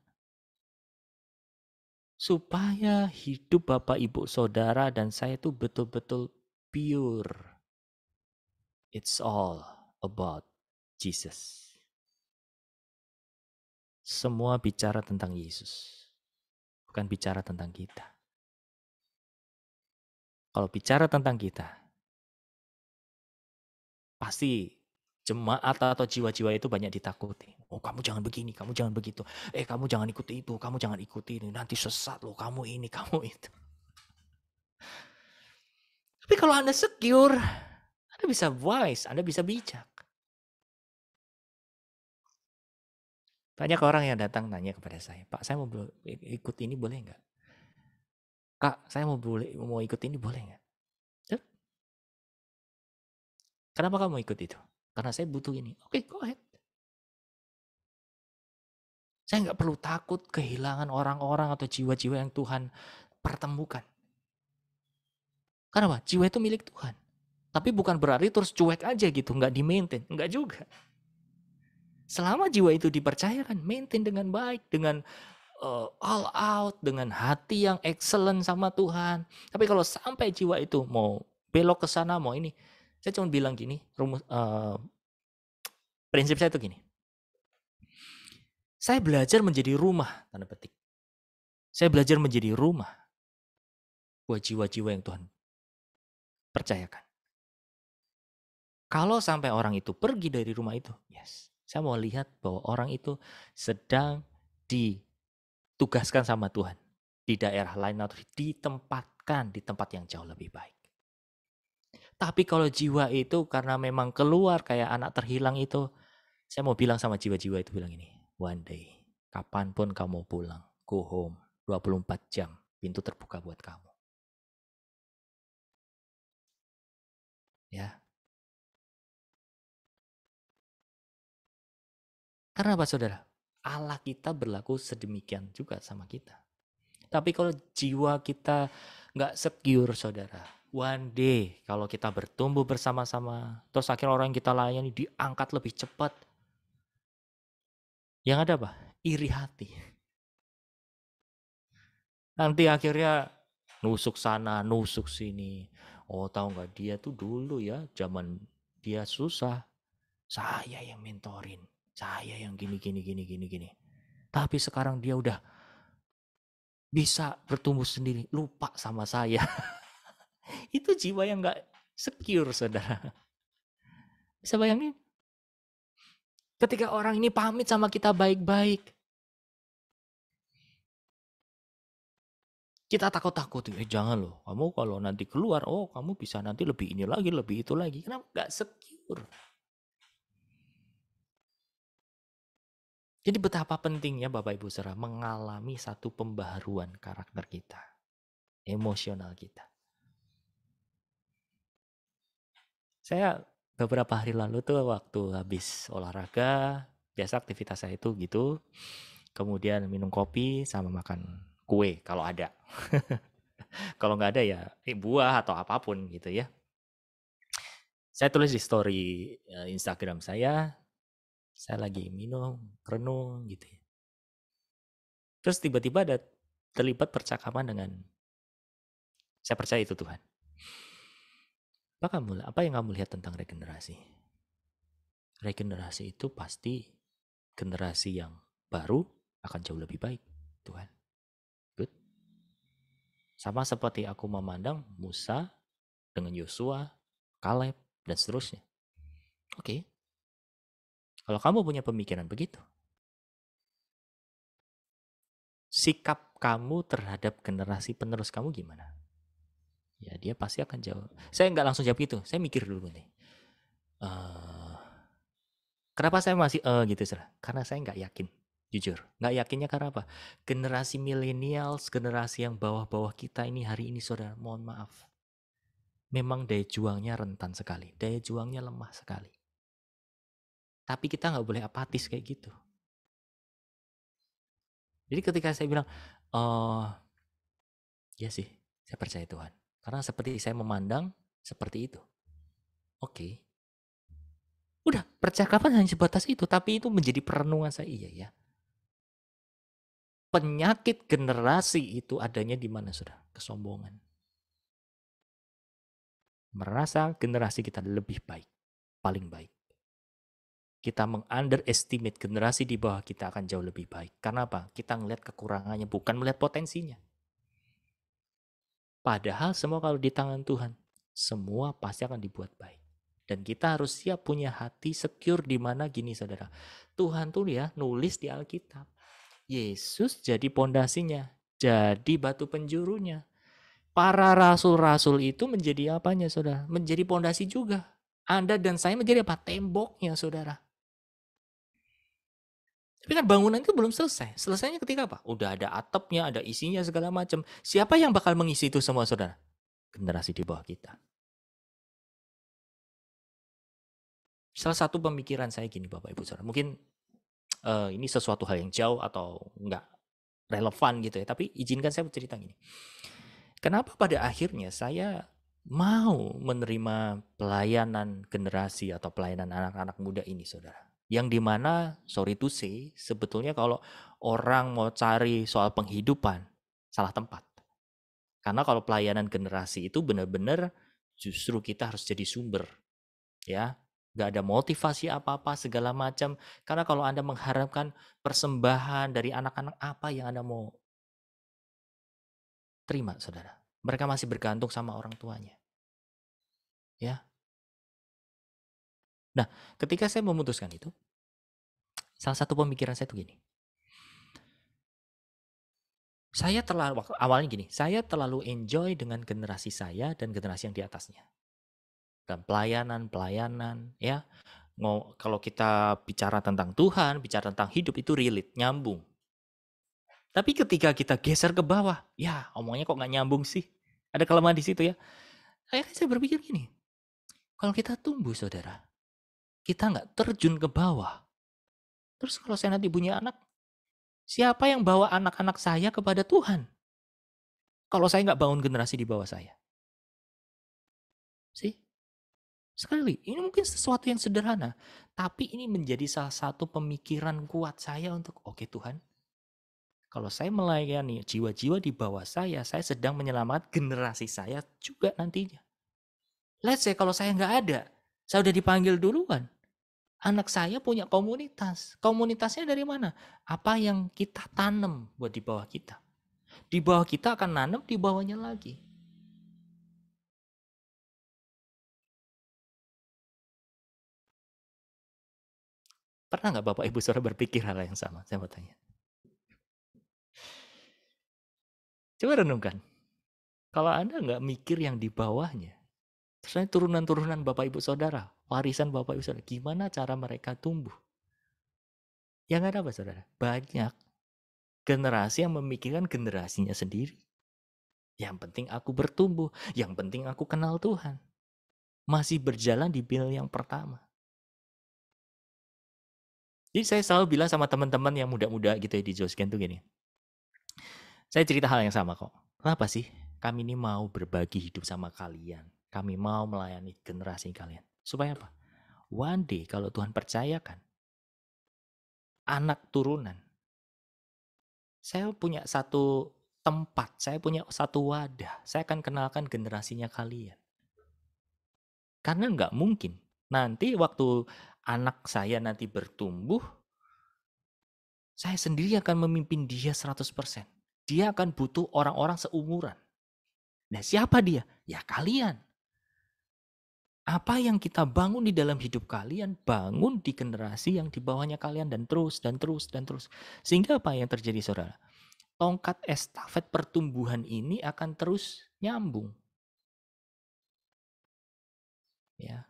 Supaya hidup Bapak, Ibu, Saudara, dan saya itu betul-betul pure. It's all about Jesus. Semua bicara tentang Yesus, bukan bicara tentang kita. Kalau bicara tentang kita, pasti jemaat atau jiwa-jiwa itu banyak ditakuti. Oh kamu jangan begini, kamu jangan begitu. Eh kamu jangan ikuti itu, kamu jangan ikuti ini. Nanti sesat loh, kamu ini, *laughs* kamu itu. Tapi kalau Anda secure, Anda bisa wise, Anda bisa bijak. Banyak orang yang datang nanya kepada saya, Pak saya mau ikut ini boleh nggak? Kak, saya mau boleh mau ikut ini boleh nggak? Kenapa kamu ikut itu? Karena saya butuh ini. Oke, okay, go ahead. Saya nggak perlu takut kehilangan orang-orang atau jiwa-jiwa yang Tuhan pertemukan. Karena apa? Jiwa itu milik Tuhan. Tapi bukan berarti terus cuek aja gitu, nggak di maintain, nggak juga. Selama jiwa itu dipercayakan, maintain dengan baik, dengan uh, all out, dengan hati yang excellent sama Tuhan. Tapi kalau sampai jiwa itu mau belok ke sana, mau ini, saya cuma bilang gini, rumus uh, prinsip saya itu gini. Saya belajar menjadi rumah, tanda petik. Saya belajar menjadi rumah buat jiwa-jiwa yang Tuhan percayakan. Kalau sampai orang itu pergi dari rumah itu, yes, saya mau lihat bahwa orang itu sedang ditugaskan sama Tuhan di daerah lain atau ditempatkan di tempat yang jauh lebih baik. Tapi kalau jiwa itu karena memang keluar kayak anak terhilang itu, saya mau bilang sama jiwa-jiwa itu bilang ini, one day, kapanpun kamu pulang, go home, 24 jam, pintu terbuka buat kamu. Ya. Karena apa saudara? Allah kita berlaku sedemikian juga sama kita. Tapi kalau jiwa kita nggak secure saudara, one day kalau kita bertumbuh bersama-sama, terus akhirnya orang yang kita layani diangkat lebih cepat. Yang ada apa? Iri hati. Nanti akhirnya nusuk sana, nusuk sini. Oh tahu nggak dia tuh dulu ya zaman dia susah. Saya yang mentorin, saya yang gini gini gini gini gini. Tapi sekarang dia udah bisa bertumbuh sendiri, lupa sama saya. *laughs* Itu jiwa yang nggak secure, saudara. Bisa bayangin? Ketika orang ini pamit sama kita baik-baik, kita takut-takut, eh jangan loh, kamu kalau nanti keluar, oh kamu bisa nanti lebih ini lagi, lebih itu lagi. Kenapa nggak secure? Jadi betapa pentingnya Bapak Ibu Saudara mengalami satu pembaharuan karakter kita, emosional kita. Saya beberapa hari lalu tuh waktu habis olahraga, biasa aktivitas saya itu gitu. Kemudian minum kopi sama makan kue kalau ada. *laughs* kalau nggak ada ya eh, buah atau apapun gitu ya. Saya tulis di story eh, Instagram saya, saya lagi minum, renung gitu ya. Terus tiba-tiba ada terlibat percakapan dengan saya percaya itu Tuhan. Apa kamu apa yang kamu lihat tentang regenerasi? Regenerasi itu pasti generasi yang baru akan jauh lebih baik, Tuhan. Good. Sama seperti aku memandang Musa dengan Yosua, Kaleb, dan seterusnya. Oke. Okay. Kalau kamu punya pemikiran begitu, sikap kamu terhadap generasi penerus kamu gimana? ya dia pasti akan jawab saya nggak langsung jawab gitu saya mikir dulu nih uh, kenapa saya masih uh, gitu sih karena saya nggak yakin jujur nggak yakinnya karena apa generasi millennials generasi yang bawah-bawah kita ini hari ini saudara mohon maaf memang daya juangnya rentan sekali daya juangnya lemah sekali tapi kita nggak boleh apatis kayak gitu jadi ketika saya bilang oh ya sih saya percaya Tuhan karena seperti saya memandang, seperti itu. Oke. Okay. Udah, percakapan hanya sebatas itu, tapi itu menjadi perenungan saya. Iya ya. Penyakit generasi itu adanya di mana, Saudara? Kesombongan. Merasa generasi kita lebih baik, paling baik. Kita meng-underestimate generasi di bawah kita akan jauh lebih baik. Karena apa? Kita melihat kekurangannya, bukan melihat potensinya. Padahal semua kalau di tangan Tuhan, semua pasti akan dibuat baik. Dan kita harus siap punya hati secure di mana gini saudara. Tuhan tuh ya nulis di Alkitab. Yesus jadi pondasinya, jadi batu penjurunya. Para rasul-rasul itu menjadi apanya saudara? Menjadi pondasi juga. Anda dan saya menjadi apa? Temboknya saudara. Tapi kan bangunan itu belum selesai. Selesainya ketika apa? Udah ada atapnya, ada isinya segala macam. Siapa yang bakal mengisi itu semua saudara? Generasi di bawah kita. Salah satu pemikiran saya gini Bapak Ibu Saudara, mungkin uh, ini sesuatu hal yang jauh atau enggak relevan gitu ya, tapi izinkan saya bercerita gini. Kenapa pada akhirnya saya mau menerima pelayanan generasi atau pelayanan anak-anak muda ini Saudara? yang dimana sorry to say sebetulnya kalau orang mau cari soal penghidupan salah tempat karena kalau pelayanan generasi itu benar-benar justru kita harus jadi sumber ya gak ada motivasi apa-apa segala macam karena kalau anda mengharapkan persembahan dari anak-anak apa yang anda mau terima saudara mereka masih bergantung sama orang tuanya ya Nah, ketika saya memutuskan itu, Salah satu pemikiran saya tuh gini. Saya terlalu awalnya gini, saya terlalu enjoy dengan generasi saya dan generasi yang di atasnya. Dan pelayanan-pelayanan ya. Mau kalau kita bicara tentang Tuhan, bicara tentang hidup itu relate, nyambung. Tapi ketika kita geser ke bawah, ya omongnya kok nggak nyambung sih. Ada kelemahan di situ ya. saya saya berpikir gini, kalau kita tumbuh saudara, kita nggak terjun ke bawah, Terus kalau saya nanti punya anak, siapa yang bawa anak-anak saya kepada Tuhan? Kalau saya nggak bangun generasi di bawah saya. Sih? Sekali, ini mungkin sesuatu yang sederhana. Tapi ini menjadi salah satu pemikiran kuat saya untuk, oke okay, Tuhan, kalau saya melayani jiwa-jiwa di bawah saya, saya sedang menyelamat generasi saya juga nantinya. Let's say kalau saya nggak ada, saya udah dipanggil duluan anak saya punya komunitas. Komunitasnya dari mana? Apa yang kita tanam buat di bawah kita. Di bawah kita akan nanam di bawahnya lagi. Pernah nggak Bapak Ibu Saudara berpikir hal yang sama? Saya mau tanya. Coba renungkan. Kalau Anda nggak mikir yang di bawahnya, terusnya turunan-turunan Bapak Ibu Saudara, warisan Bapak Ibu Saudara. Gimana cara mereka tumbuh? Yang ada apa Saudara? Banyak generasi yang memikirkan generasinya sendiri. Yang penting aku bertumbuh, yang penting aku kenal Tuhan. Masih berjalan di bil yang pertama. Jadi saya selalu bilang sama teman-teman yang muda-muda gitu ya di Josgen tuh gini. Saya cerita hal yang sama kok. Kenapa sih kami ini mau berbagi hidup sama kalian? Kami mau melayani generasi kalian. Supaya apa? One day kalau Tuhan percayakan anak turunan. Saya punya satu tempat, saya punya satu wadah. Saya akan kenalkan generasinya kalian. Karena nggak mungkin nanti waktu anak saya nanti bertumbuh, saya sendiri akan memimpin dia 100%. Dia akan butuh orang-orang seumuran. Nah siapa dia? Ya kalian. Apa yang kita bangun di dalam hidup kalian, bangun di generasi yang di bawahnya kalian dan terus dan terus dan terus. Sehingga apa yang terjadi Saudara? Tongkat estafet pertumbuhan ini akan terus nyambung. Ya.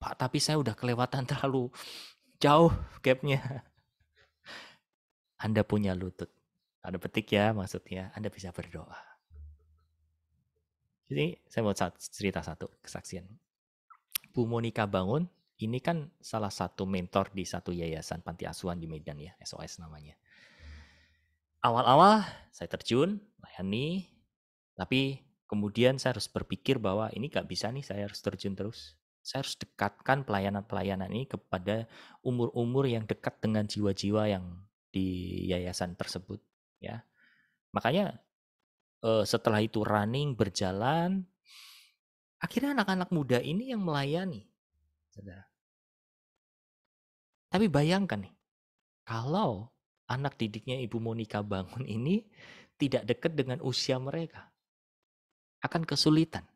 Pak, tapi saya udah kelewatan *laughs* terlalu jauh gapnya. Anda punya lutut. Ada petik ya maksudnya. Anda bisa berdoa. Jadi saya mau cerita satu kesaksian. Bu Monika Bangun ini kan salah satu mentor di satu yayasan panti asuhan di Medan ya, SOS namanya. Awal-awal saya terjun, layani, tapi kemudian saya harus berpikir bahwa ini gak bisa nih saya harus terjun terus. Saya harus dekatkan pelayanan-pelayanan ini kepada umur-umur yang dekat dengan jiwa-jiwa yang di yayasan tersebut ya. Makanya Eh, setelah itu running berjalan akhirnya anak-anak muda ini yang melayani tapi bayangkan nih kalau anak didiknya Ibu Monica bangun *laughs* ini tidak dekat dengan usia mereka akan kesulitan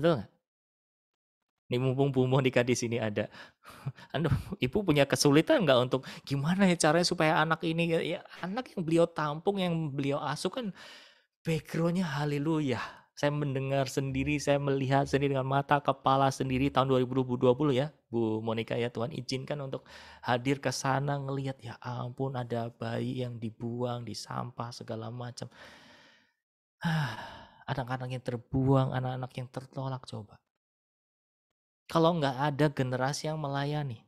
betul nggak ini mumpung Bu Monika di sini ada. Anda, *laughs* Ibu punya kesulitan nggak untuk gimana ya caranya supaya anak ini, ya, anak yang beliau tampung, yang beliau asuh kan backgroundnya haleluya. Saya mendengar sendiri, saya melihat sendiri dengan mata kepala sendiri tahun 2020 ya, Bu Monika ya Tuhan izinkan untuk hadir ke sana ngelihat ya ampun ada bayi yang dibuang di sampah segala macam. Ah, anak-anak yang terbuang, anak-anak yang tertolak coba kalau nggak ada generasi yang melayani?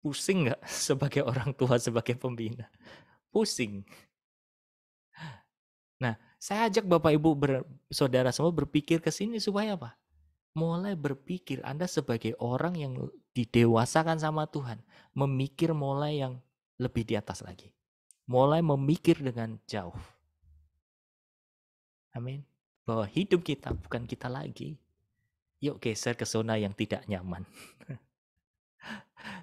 Pusing nggak *laughs* sebagai orang tua, sebagai pembina? Pusing. Nah, saya ajak Bapak Ibu ber, saudara semua berpikir ke sini supaya apa? Mulai berpikir Anda sebagai orang yang didewasakan sama Tuhan, memikir mulai yang lebih di atas lagi. Mulai memikir dengan jauh. Amin. Bahwa hidup kita bukan kita lagi, Yuk geser ke zona yang tidak nyaman.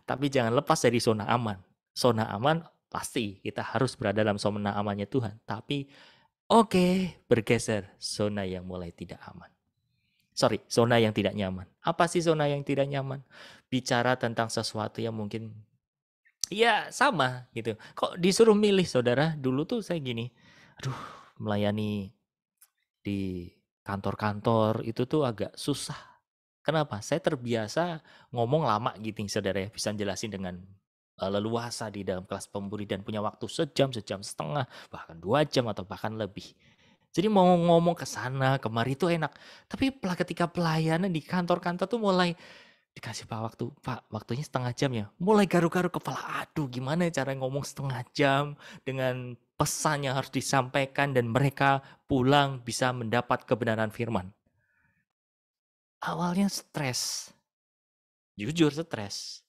Tapi jangan lepas dari zona aman. Zona aman pasti kita harus berada dalam zona amannya Tuhan. Tapi oke, okay, bergeser zona yang mulai tidak aman. Sorry, zona yang tidak nyaman. Apa sih zona yang tidak nyaman? Bicara tentang sesuatu yang mungkin ya sama gitu. Kok disuruh milih saudara? Dulu tuh saya gini, aduh melayani di kantor-kantor itu tuh agak susah. Kenapa? Saya terbiasa ngomong lama gitu, saudara ya. Bisa jelasin dengan leluasa di dalam kelas dan punya waktu sejam, sejam setengah, bahkan dua jam atau bahkan lebih. Jadi mau ngomong ke sana kemari itu enak. Tapi ketika pelayanan di kantor-kantor tuh mulai dikasih pak waktu pak waktunya setengah jam ya mulai garu-garu kepala aduh gimana ya cara ngomong setengah jam dengan pesan yang harus disampaikan dan mereka pulang bisa mendapat kebenaran firman. Awalnya stres. Jujur stres.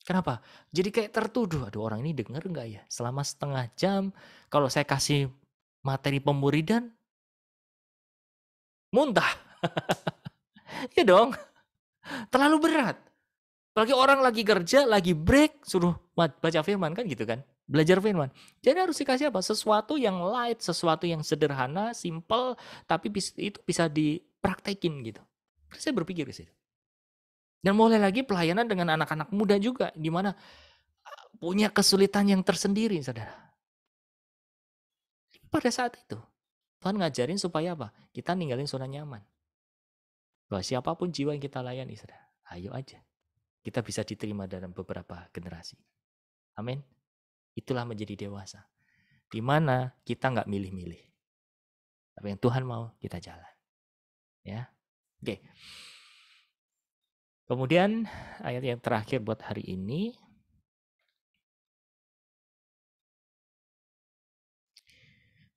Kenapa? Jadi kayak tertuduh. Aduh orang ini denger nggak ya? Selama setengah jam kalau saya kasih materi pemuridan muntah. *laughs* ya dong. Terlalu berat. Apalagi orang lagi kerja, lagi break, suruh baca firman kan gitu kan belajar firman. Jadi harus dikasih apa? Sesuatu yang light, sesuatu yang sederhana, simple, tapi itu bisa dipraktekin gitu. Terus saya berpikir ke situ. Dan mulai lagi pelayanan dengan anak-anak muda juga, di mana ah, punya kesulitan yang tersendiri, saudara. Pada saat itu, Tuhan ngajarin supaya apa? Kita ninggalin zona nyaman. Bahwa siapapun jiwa yang kita layani, saudara, ayo aja. Kita bisa diterima dalam beberapa generasi. Amin. Itulah menjadi dewasa. Di mana kita nggak milih-milih. Tapi yang Tuhan mau kita jalan. Ya. Oke. Kemudian ayat yang terakhir buat hari ini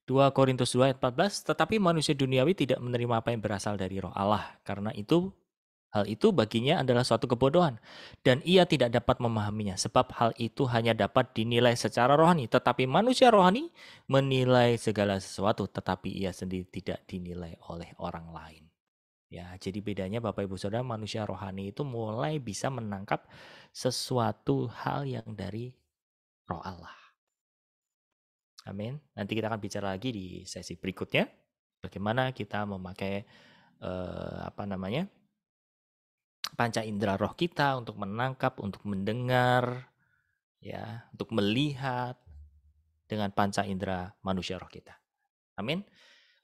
Dua Korintus 2 ayat 14, tetapi manusia duniawi tidak menerima apa yang berasal dari roh Allah, karena itu Hal itu baginya adalah suatu kebodohan, dan ia tidak dapat memahaminya, sebab hal itu hanya dapat dinilai secara rohani. Tetapi manusia rohani menilai segala sesuatu, tetapi ia sendiri tidak dinilai oleh orang lain. Ya, jadi bedanya Bapak Ibu Saudara, manusia rohani itu mulai bisa menangkap sesuatu hal yang dari roh Allah. Amin. Nanti kita akan bicara lagi di sesi berikutnya, bagaimana kita memakai eh, apa namanya? panca indera roh kita untuk menangkap, untuk mendengar, ya, untuk melihat dengan panca indera manusia roh kita. Amin.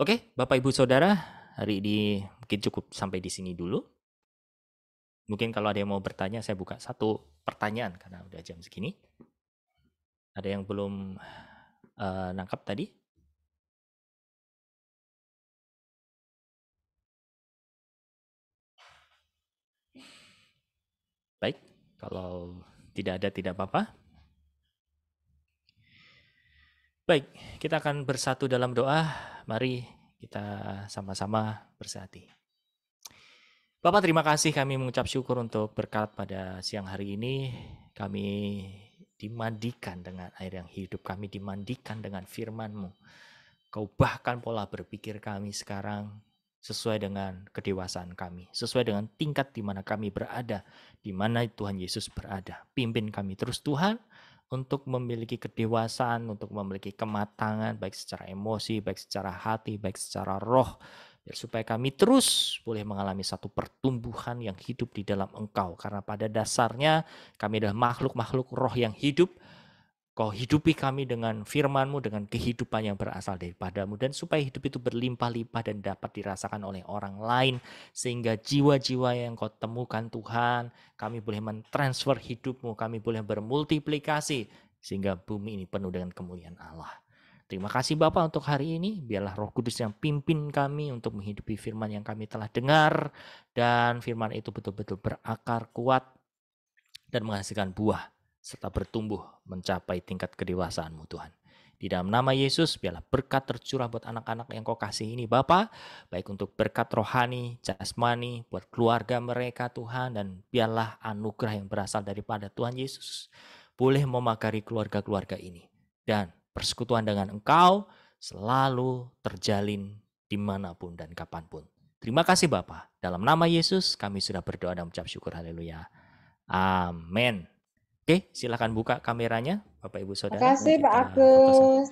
Oke, Bapak Ibu Saudara, hari ini mungkin cukup sampai di sini dulu. Mungkin kalau ada yang mau bertanya, saya buka satu pertanyaan karena udah jam segini. Ada yang belum uh, eh, nangkap tadi? Baik, kalau tidak ada tidak apa-apa. Baik, kita akan bersatu dalam doa. Mari kita sama-sama bersatu. Bapak terima kasih kami mengucap syukur untuk berkat pada siang hari ini. Kami dimandikan dengan air yang hidup, kami dimandikan dengan firman-Mu. Kau bahkan pola berpikir kami sekarang, sesuai dengan kedewasaan kami, sesuai dengan tingkat di mana kami berada, di mana Tuhan Yesus berada. Pimpin kami terus Tuhan untuk memiliki kedewasaan, untuk memiliki kematangan baik secara emosi, baik secara hati, baik secara roh, supaya kami terus boleh mengalami satu pertumbuhan yang hidup di dalam Engkau karena pada dasarnya kami adalah makhluk-makhluk roh yang hidup Kau hidupi kami dengan FirmanMu dengan kehidupan yang berasal daripadamu, dan supaya hidup itu berlimpah-limpah dan dapat dirasakan oleh orang lain, sehingga jiwa-jiwa yang kau temukan Tuhan, kami boleh mentransfer hidupmu, kami boleh bermultiplikasi, sehingga bumi ini penuh dengan kemuliaan Allah. Terima kasih Bapak untuk hari ini. Biarlah Roh Kudus yang pimpin kami untuk menghidupi firman yang kami telah dengar dan firman itu betul-betul berakar kuat dan menghasilkan buah serta bertumbuh mencapai tingkat kedewasaanmu Tuhan. Di dalam nama Yesus, biarlah berkat tercurah buat anak-anak yang kau kasih ini Bapa, baik untuk berkat rohani, jasmani, buat keluarga mereka Tuhan, dan biarlah anugerah yang berasal daripada Tuhan Yesus boleh memakari keluarga-keluarga ini. Dan persekutuan dengan engkau selalu terjalin dimanapun dan kapanpun. Terima kasih Bapak. Dalam nama Yesus kami sudah berdoa dan mengucap syukur. Haleluya. Amin. Oke, silahkan buka kameranya, Bapak Ibu Saudara. Terima kasih Pak Agus.